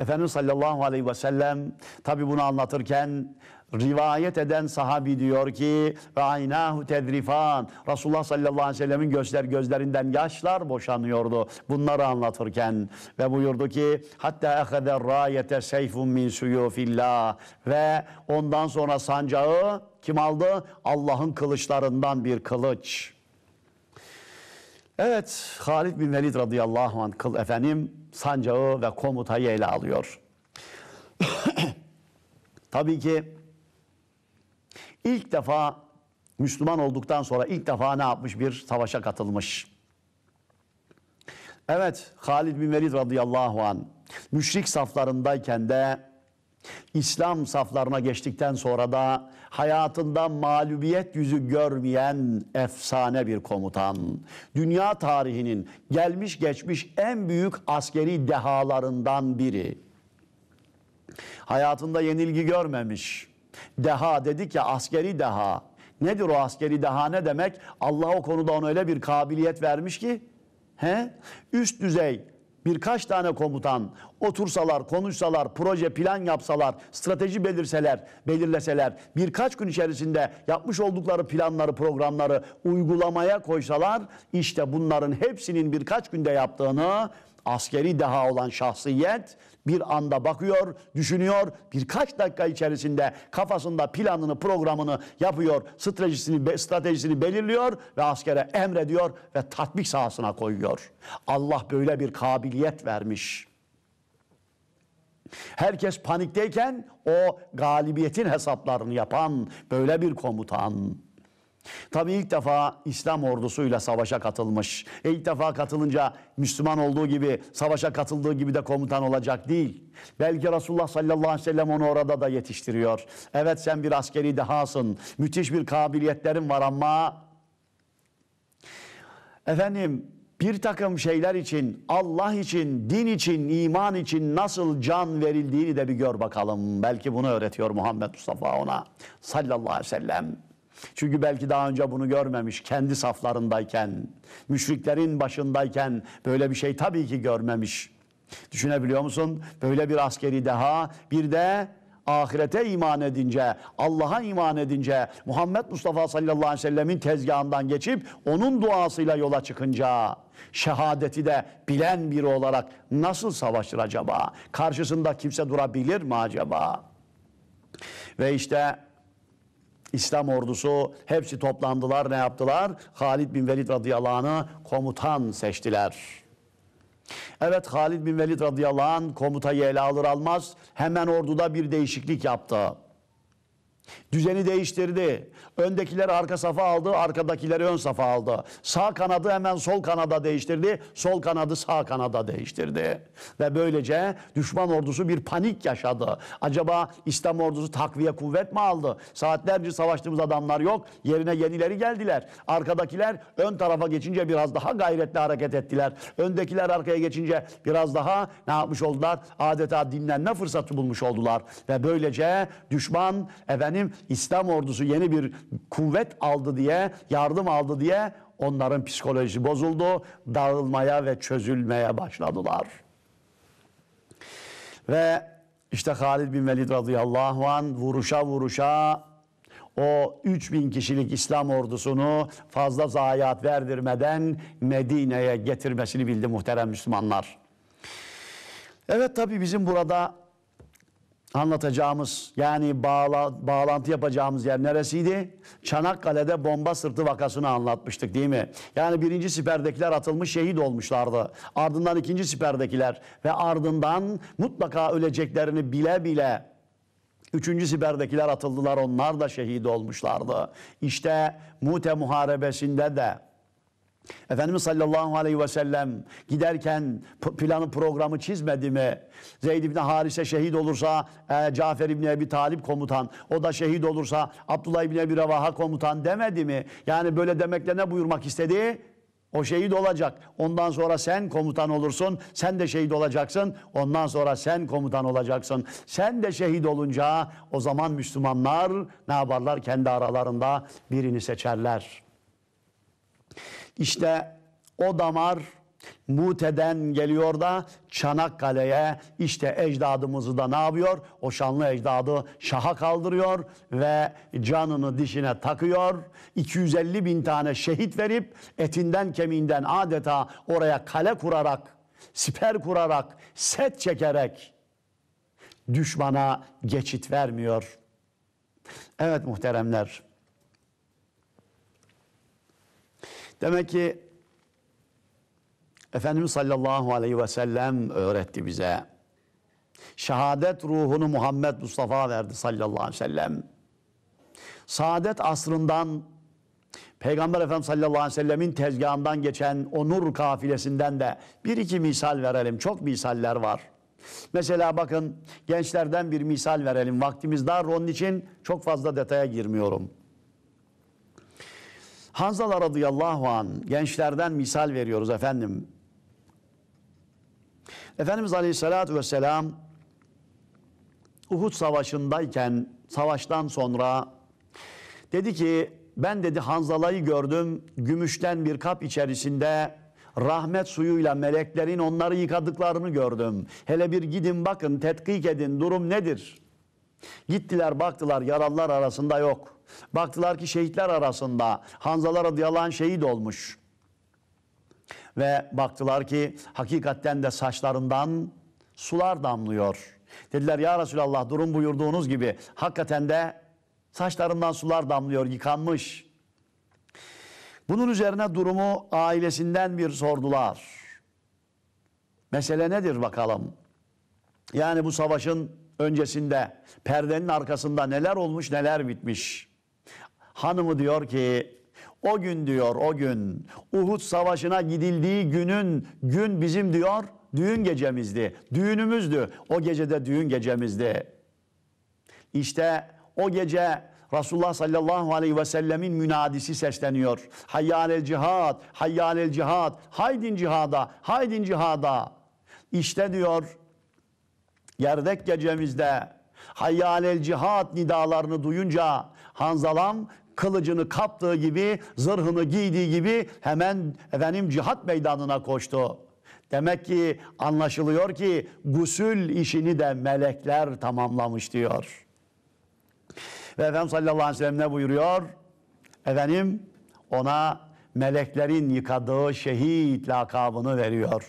Efendimiz sallallahu aleyhi ve sellem tabi bunu anlatırken rivayet eden sahabi diyor ki ve aynahu tedrifan Resulullah sallallahu aleyhi ve sellemin gözler gözlerinden yaşlar boşanıyordu bunları anlatırken ve buyurdu ki hatta ehede rayete seyfun min suyufillah ve ondan sonra sancağı kim aldı? Allah'ın kılıçlarından bir kılıç. Evet, Halid bin Velid radıyallahu anh kıl efendim sancağı ve komutayı ele alıyor. [COUGHS] Tabii ki ilk defa Müslüman olduktan sonra ilk defa ne yapmış? Bir savaşa katılmış. Evet, Halid bin Velid radıyallahu an müşrik saflarındayken de İslam saflarına geçtikten sonra da hayatında mağlubiyet yüzü görmeyen efsane bir komutan. Dünya tarihinin gelmiş geçmiş en büyük askeri dehalarından biri. Hayatında yenilgi görmemiş Deha dedik ya askeri deha. Nedir o askeri deha ne demek? Allah o konuda ona öyle bir kabiliyet vermiş ki he? üst düzey birkaç tane komutan otursalar, konuşsalar, proje plan yapsalar, strateji belirseler, belirleseler, birkaç gün içerisinde yapmış oldukları planları, programları uygulamaya koysalar, işte bunların hepsinin birkaç günde yaptığını askeri deha olan şahsiyet bir anda bakıyor, düşünüyor, birkaç dakika içerisinde kafasında planını, programını yapıyor, stratejisini, stratejisini belirliyor ve askere emrediyor ve tatbik sahasına koyuyor. Allah böyle bir kabiliyet vermiş. Herkes panikteyken o galibiyetin hesaplarını yapan böyle bir komutan. Tabi ilk defa İslam ordusuyla savaşa katılmış. E ilk defa katılınca Müslüman olduğu gibi savaşa katıldığı gibi de komutan olacak değil. Belki Resulullah sallallahu aleyhi ve sellem onu orada da yetiştiriyor. Evet sen bir askeri dehasın. Müthiş bir kabiliyetlerin var ama efendim bir takım şeyler için, Allah için, din için, iman için nasıl can verildiğini de bir gör bakalım. Belki bunu öğretiyor Muhammed Mustafa ona sallallahu aleyhi ve sellem. Çünkü belki daha önce bunu görmemiş kendi saflarındayken, müşriklerin başındayken böyle bir şey tabii ki görmemiş. Düşünebiliyor musun? Böyle bir askeri deha bir de ahirete iman edince, Allah'a iman edince, Muhammed Mustafa sallallahu aleyhi ve sellemin tezgahından geçip onun duasıyla yola çıkınca şehadeti de bilen biri olarak nasıl savaşır acaba? Karşısında kimse durabilir mi acaba? Ve işte İslam ordusu hepsi toplandılar ne yaptılar? Halid bin Velid radıyallahu anh'ı komutan seçtiler. Evet Halid bin Velid radıyallahu anh komutayı ele alır almaz hemen orduda bir değişiklik yaptı. Düzeni değiştirdi. Öndekileri arka safa aldı, arkadakileri ön safa aldı. Sağ kanadı hemen sol kanada değiştirdi, sol kanadı sağ kanada değiştirdi. Ve böylece düşman ordusu bir panik yaşadı. Acaba İslam ordusu takviye kuvvet mi aldı? Saatlerce savaştığımız adamlar yok, yerine yenileri geldiler. Arkadakiler ön tarafa geçince biraz daha gayretli hareket ettiler. Öndekiler arkaya geçince biraz daha ne yapmış oldular? Adeta dinlenme fırsatı bulmuş oldular. Ve böylece düşman efendim İslam ordusu yeni bir kuvvet aldı diye, yardım aldı diye onların psikolojisi bozuldu. Dağılmaya ve çözülmeye başladılar. Ve işte Halid bin Velid radıyallahu an vuruşa vuruşa o 3000 kişilik İslam ordusunu fazla zayiat verdirmeden Medine'ye getirmesini bildi muhterem Müslümanlar. Evet tabi bizim burada anlatacağımız yani bağla, bağlantı yapacağımız yer neresiydi? Çanakkale'de bomba sırtı vakasını anlatmıştık değil mi? Yani birinci siperdekiler atılmış şehit olmuşlardı. Ardından ikinci siperdekiler ve ardından mutlaka öleceklerini bile bile Üçüncü siperdekiler atıldılar onlar da şehit olmuşlardı. İşte Mute Muharebesi'nde de Efendimiz sallallahu aleyhi ve sellem giderken planı programı çizmedi mi? Zeyd İbni Harise şehit olursa e, Cafer İbni Ebi Talip komutan, o da şehit olursa Abdullah İbni Ebi Revaha komutan demedi mi? Yani böyle demekle ne buyurmak istedi? O şehit olacak. Ondan sonra sen komutan olursun. Sen de şehit olacaksın. Ondan sonra sen komutan olacaksın. Sen de şehit olunca o zaman Müslümanlar ne yaparlar? Kendi aralarında birini seçerler. İşte o damar Mute'den geliyor da Çanakkale'ye işte ecdadımızı da ne yapıyor? O şanlı ecdadı şaha kaldırıyor ve canını dişine takıyor. 250 bin tane şehit verip etinden kemiğinden adeta oraya kale kurarak, siper kurarak, set çekerek düşmana geçit vermiyor. Evet muhteremler. Demek ki Efendimiz sallallahu aleyhi ve sellem öğretti bize. Şehadet ruhunu Muhammed Mustafa verdi sallallahu aleyhi ve sellem. Saadet asrından Peygamber Efendimiz sallallahu aleyhi ve sellemin tezgahından geçen o nur kafilesinden de bir iki misal verelim. Çok misaller var. Mesela bakın gençlerden bir misal verelim. Vaktimiz dar onun için çok fazla detaya girmiyorum. Hanzala radıyallahu an gençlerden misal veriyoruz efendim. Efendimiz aleyhissalatü vesselam Uhud savaşındayken savaştan sonra dedi ki ben dedi Hanzala'yı gördüm gümüşten bir kap içerisinde rahmet suyuyla meleklerin onları yıkadıklarını gördüm. Hele bir gidin bakın tetkik edin durum nedir? Gittiler baktılar yaralılar arasında yok.'' Baktılar ki şehitler arasında Hanzalar radıyallahu anh şehit olmuş. Ve baktılar ki hakikatten de saçlarından sular damlıyor. Dediler ya Resulallah durum buyurduğunuz gibi hakikaten de saçlarından sular damlıyor yıkanmış. Bunun üzerine durumu ailesinden bir sordular. Mesele nedir bakalım? Yani bu savaşın öncesinde perdenin arkasında neler olmuş neler bitmiş. Hanımı diyor ki o gün diyor o gün Uhud Savaşı'na gidildiği günün gün bizim diyor düğün gecemizdi. Düğünümüzdü. O gecede düğün gecemizdi. İşte o gece Resulullah sallallahu aleyhi ve sellemin münadisi sesleniyor. Hayyal el cihad, hayyal el cihad, haydin cihada, haydin cihada. İşte diyor gerdek gecemizde hayyal el cihad nidalarını duyunca Hanzalam kılıcını kaptığı gibi, zırhını giydiği gibi hemen efendim cihat meydanına koştu. Demek ki anlaşılıyor ki gusül işini de melekler tamamlamış diyor. Ve Efendimiz sallallahu aleyhi ve sellem ne buyuruyor? Efendim ona meleklerin yıkadığı şehit lakabını veriyor.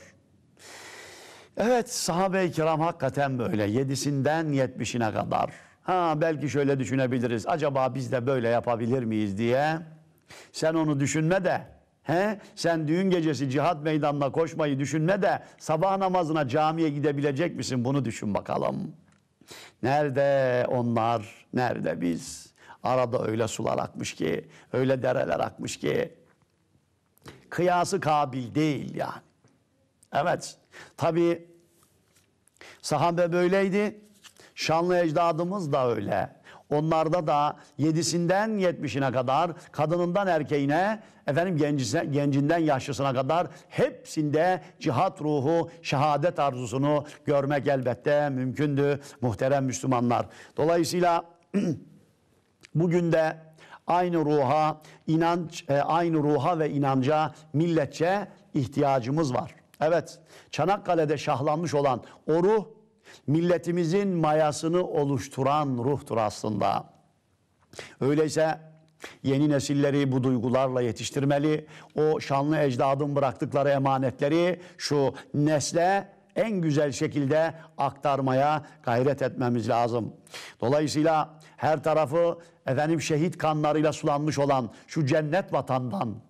Evet sahabe-i kiram hakikaten böyle yedisinden yetmişine kadar. Ha belki şöyle düşünebiliriz. Acaba biz de böyle yapabilir miyiz diye. Sen onu düşünme de. He? Sen düğün gecesi cihat meydanına koşmayı düşünme de sabah namazına camiye gidebilecek misin? Bunu düşün bakalım. Nerede onlar? Nerede biz? Arada öyle sular akmış ki, öyle dereler akmış ki kıyası kabil değil yani. Evet. Tabi sahabe böyleydi. Şanlı ecdadımız da öyle. Onlarda da yedisinden yetmişine kadar, kadınından erkeğine, efendim gencine, gencinden yaşlısına kadar hepsinde cihat ruhu, şehadet arzusunu görmek elbette mümkündü muhterem Müslümanlar. Dolayısıyla [CLEARS THROAT] bugün de aynı ruha, inanç, e, aynı ruha ve inanca milletçe ihtiyacımız var. Evet, Çanakkale'de şahlanmış olan o ruh Milletimizin mayasını oluşturan ruhtur aslında. Öyleyse Yeni nesilleri bu duygularla yetiştirmeli. O şanlı ecdadın bıraktıkları emanetleri şu nesle en güzel şekilde aktarmaya gayret etmemiz lazım. Dolayısıyla her tarafı efendim şehit kanlarıyla sulanmış olan şu cennet vatandan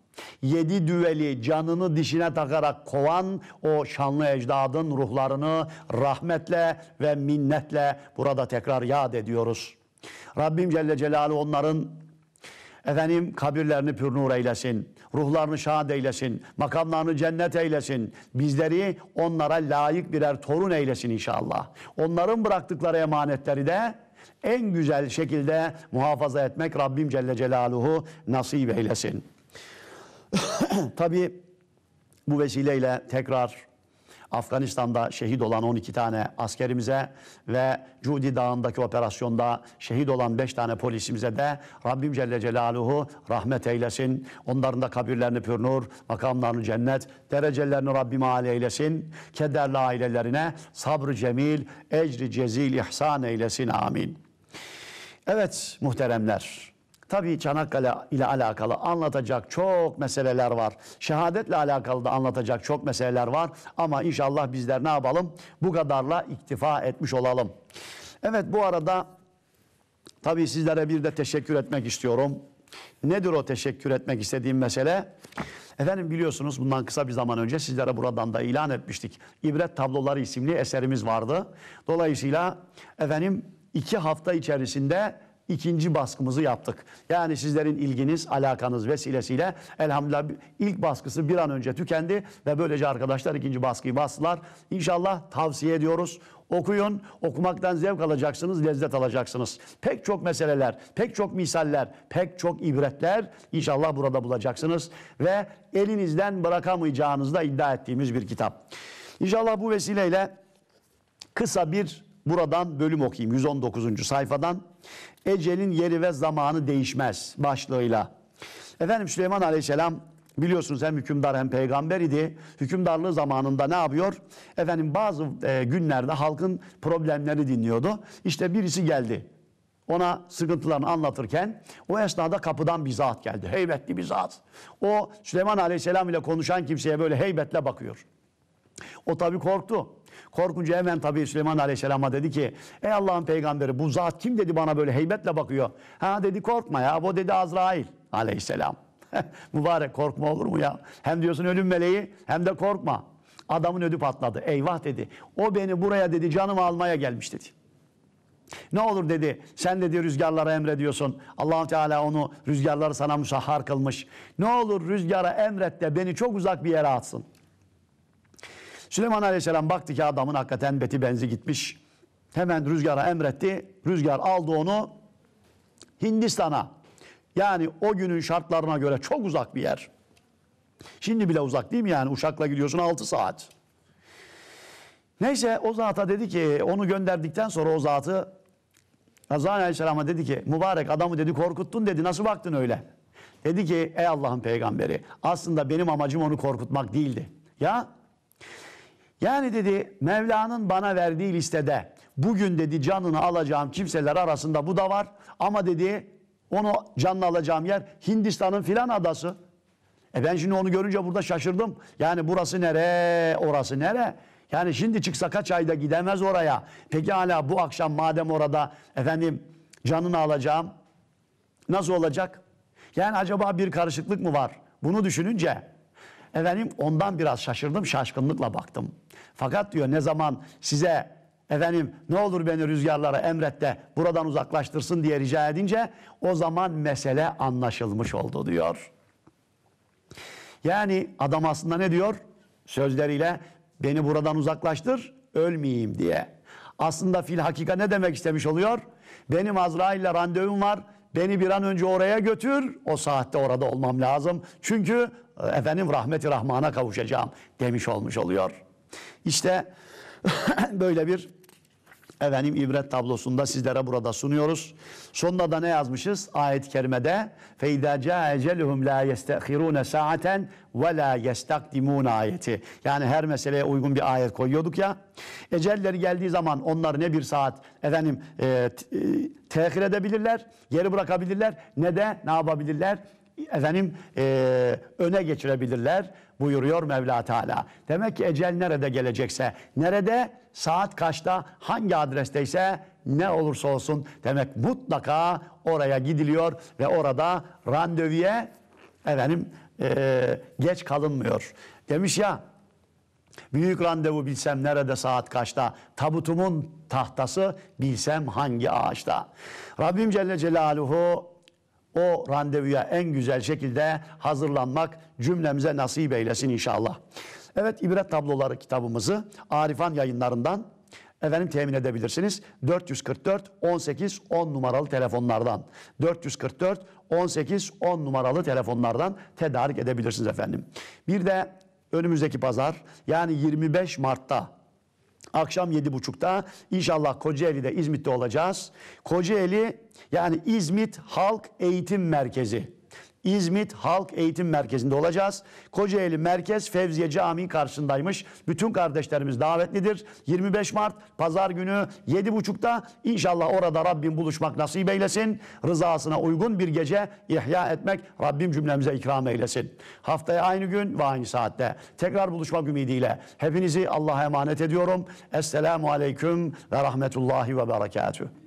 Yedi düveli canını dişine takarak kovan o şanlı ecdadın ruhlarını rahmetle ve minnetle burada tekrar yad ediyoruz. Rabbim Celle Celaluhu onların efendim kabirlerini pür nur eylesin. Ruhlarını şad eylesin. Makamlarını cennet eylesin. Bizleri onlara layık birer torun eylesin inşallah. Onların bıraktıkları emanetleri de en güzel şekilde muhafaza etmek Rabbim Celle Celaluhu nasip eylesin. [COUGHS] Tabii bu vesileyle tekrar Afganistan'da şehit olan 12 tane askerimize ve Cudi Dağı'ndaki operasyonda şehit olan 5 tane polisimize de Rabbim Celle Celaluhu rahmet eylesin. Onların da kabirlerini pürnur, makamlarını cennet, derecelerini Rabbim âli eylesin. Kederli ailelerine sabrı cemil, ecri cezil ihsan eylesin. Amin. Evet muhteremler. Tabii Çanakkale ile alakalı anlatacak çok meseleler var. Şehadetle alakalı da anlatacak çok meseleler var. Ama inşallah bizler ne yapalım? Bu kadarla iktifa etmiş olalım. Evet bu arada tabii sizlere bir de teşekkür etmek istiyorum. Nedir o teşekkür etmek istediğim mesele? Efendim biliyorsunuz bundan kısa bir zaman önce sizlere buradan da ilan etmiştik. İbret Tabloları isimli eserimiz vardı. Dolayısıyla efendim iki hafta içerisinde ikinci baskımızı yaptık. Yani sizlerin ilginiz, alakanız vesilesiyle elhamdülillah ilk baskısı bir an önce tükendi ve böylece arkadaşlar ikinci baskıyı bastılar. İnşallah tavsiye ediyoruz. Okuyun, okumaktan zevk alacaksınız, lezzet alacaksınız. Pek çok meseleler, pek çok misaller, pek çok ibretler inşallah burada bulacaksınız. Ve elinizden bırakamayacağınızı da iddia ettiğimiz bir kitap. İnşallah bu vesileyle kısa bir buradan bölüm okuyayım. 119. sayfadan Ecelin yeri ve zamanı değişmez başlığıyla. Efendim Süleyman Aleyhisselam biliyorsunuz hem hükümdar hem peygamber idi. Hükümdarlığı zamanında ne yapıyor? Efendim bazı e, günlerde halkın problemleri dinliyordu. İşte birisi geldi. Ona sıkıntılarını anlatırken o esnada kapıdan bir zat geldi. Heybetli bir zat. O Süleyman Aleyhisselam ile konuşan kimseye böyle heybetle bakıyor. O tabii korktu. Korkunca hemen tabii Süleyman Aleyhisselam'a dedi ki ey Allah'ın peygamberi bu zat kim dedi bana böyle heybetle bakıyor. Ha dedi korkma ya bu dedi Azrail aleyhisselam. [LAUGHS] Mübarek korkma olur mu ya? Hem diyorsun ölüm meleği hem de korkma. Adamın ödü patladı. Eyvah dedi. O beni buraya dedi canımı almaya gelmiş dedi. Ne olur dedi sen dedi rüzgarlara emrediyorsun. allah Teala onu rüzgarları sana musahhar kılmış. Ne olur rüzgara emret de beni çok uzak bir yere atsın. Süleyman Aleyhisselam baktı ki adamın hakikaten beti benzi gitmiş. Hemen rüzgara emretti. Rüzgar aldı onu Hindistan'a. Yani o günün şartlarına göre çok uzak bir yer. Şimdi bile uzak değil mi yani? Uçakla gidiyorsun 6 saat. Neyse o zata dedi ki onu gönderdikten sonra o zatı Hazreti Aleyhisselam'a dedi ki mübarek adamı dedi korkuttun dedi nasıl baktın öyle? Dedi ki ey Allah'ın peygamberi aslında benim amacım onu korkutmak değildi. Ya yani dedi Mevla'nın bana verdiği listede bugün dedi canını alacağım kimseler arasında bu da var. Ama dedi onu canını alacağım yer Hindistan'ın filan adası. E ben şimdi onu görünce burada şaşırdım. Yani burası nere, orası nere? Yani şimdi çıksa kaç ayda gidemez oraya. Peki hala bu akşam madem orada efendim canını alacağım nasıl olacak? Yani acaba bir karışıklık mı var? Bunu düşününce efendim ondan biraz şaşırdım, şaşkınlıkla baktım. Fakat diyor ne zaman size efendim ne olur beni rüzgarlara emret de buradan uzaklaştırsın diye rica edince o zaman mesele anlaşılmış oldu diyor. Yani adam aslında ne diyor? Sözleriyle beni buradan uzaklaştır ölmeyeyim diye. Aslında fil hakika ne demek istemiş oluyor? Benim Azrail ile randevum var. Beni bir an önce oraya götür. O saatte orada olmam lazım. Çünkü e, efendim rahmeti rahmana kavuşacağım demiş olmuş oluyor. İşte [LAUGHS] böyle bir efendim ibret tablosunda sizlere burada sunuyoruz. Sonunda da ne yazmışız? Ayet-i kerimede فَاِذَا جَاءَ la لَا saaten, سَاعَةً وَلَا يَسْتَقْدِمُونَ ayeti. Yani her meseleye uygun bir ayet koyuyorduk ya. Ecelleri geldiği zaman onlar ne bir saat efendim e, e, tehir edebilirler, geri bırakabilirler ne de ne yapabilirler? Efendim e, öne geçirebilirler buyuruyor Mevla Teala. Demek ki ecel nerede gelecekse, nerede, saat kaçta, hangi adresteyse ne olursa olsun demek mutlaka oraya gidiliyor ve orada randevuya efendim e, geç kalınmıyor. Demiş ya büyük randevu bilsem nerede saat kaçta tabutumun tahtası bilsem hangi ağaçta. Rabbim Celle Celaluhu o randevuya en güzel şekilde hazırlanmak cümlemize nasip eylesin inşallah. Evet ibret tabloları kitabımızı Arifan yayınlarından efendim temin edebilirsiniz. 444 18 10 numaralı telefonlardan 444 18 10 numaralı telefonlardan tedarik edebilirsiniz efendim. Bir de önümüzdeki pazar yani 25 Mart'ta akşam 7.30'da inşallah Kocaeli'de İzmit'te olacağız. Kocaeli yani İzmit Halk Eğitim Merkezi İzmit Halk Eğitim Merkezi'nde olacağız. Kocaeli Merkez Fevziye Camii karşısındaymış. Bütün kardeşlerimiz davetlidir. 25 Mart Pazar günü 7.30'da inşallah orada Rabbim buluşmak nasip eylesin. Rızasına uygun bir gece ihya etmek Rabbim cümlemize ikram eylesin. Haftaya aynı gün ve aynı saatte tekrar buluşmak ümidiyle hepinizi Allah'a emanet ediyorum. Esselamu Aleyküm ve Rahmetullahi ve Berekatuhu.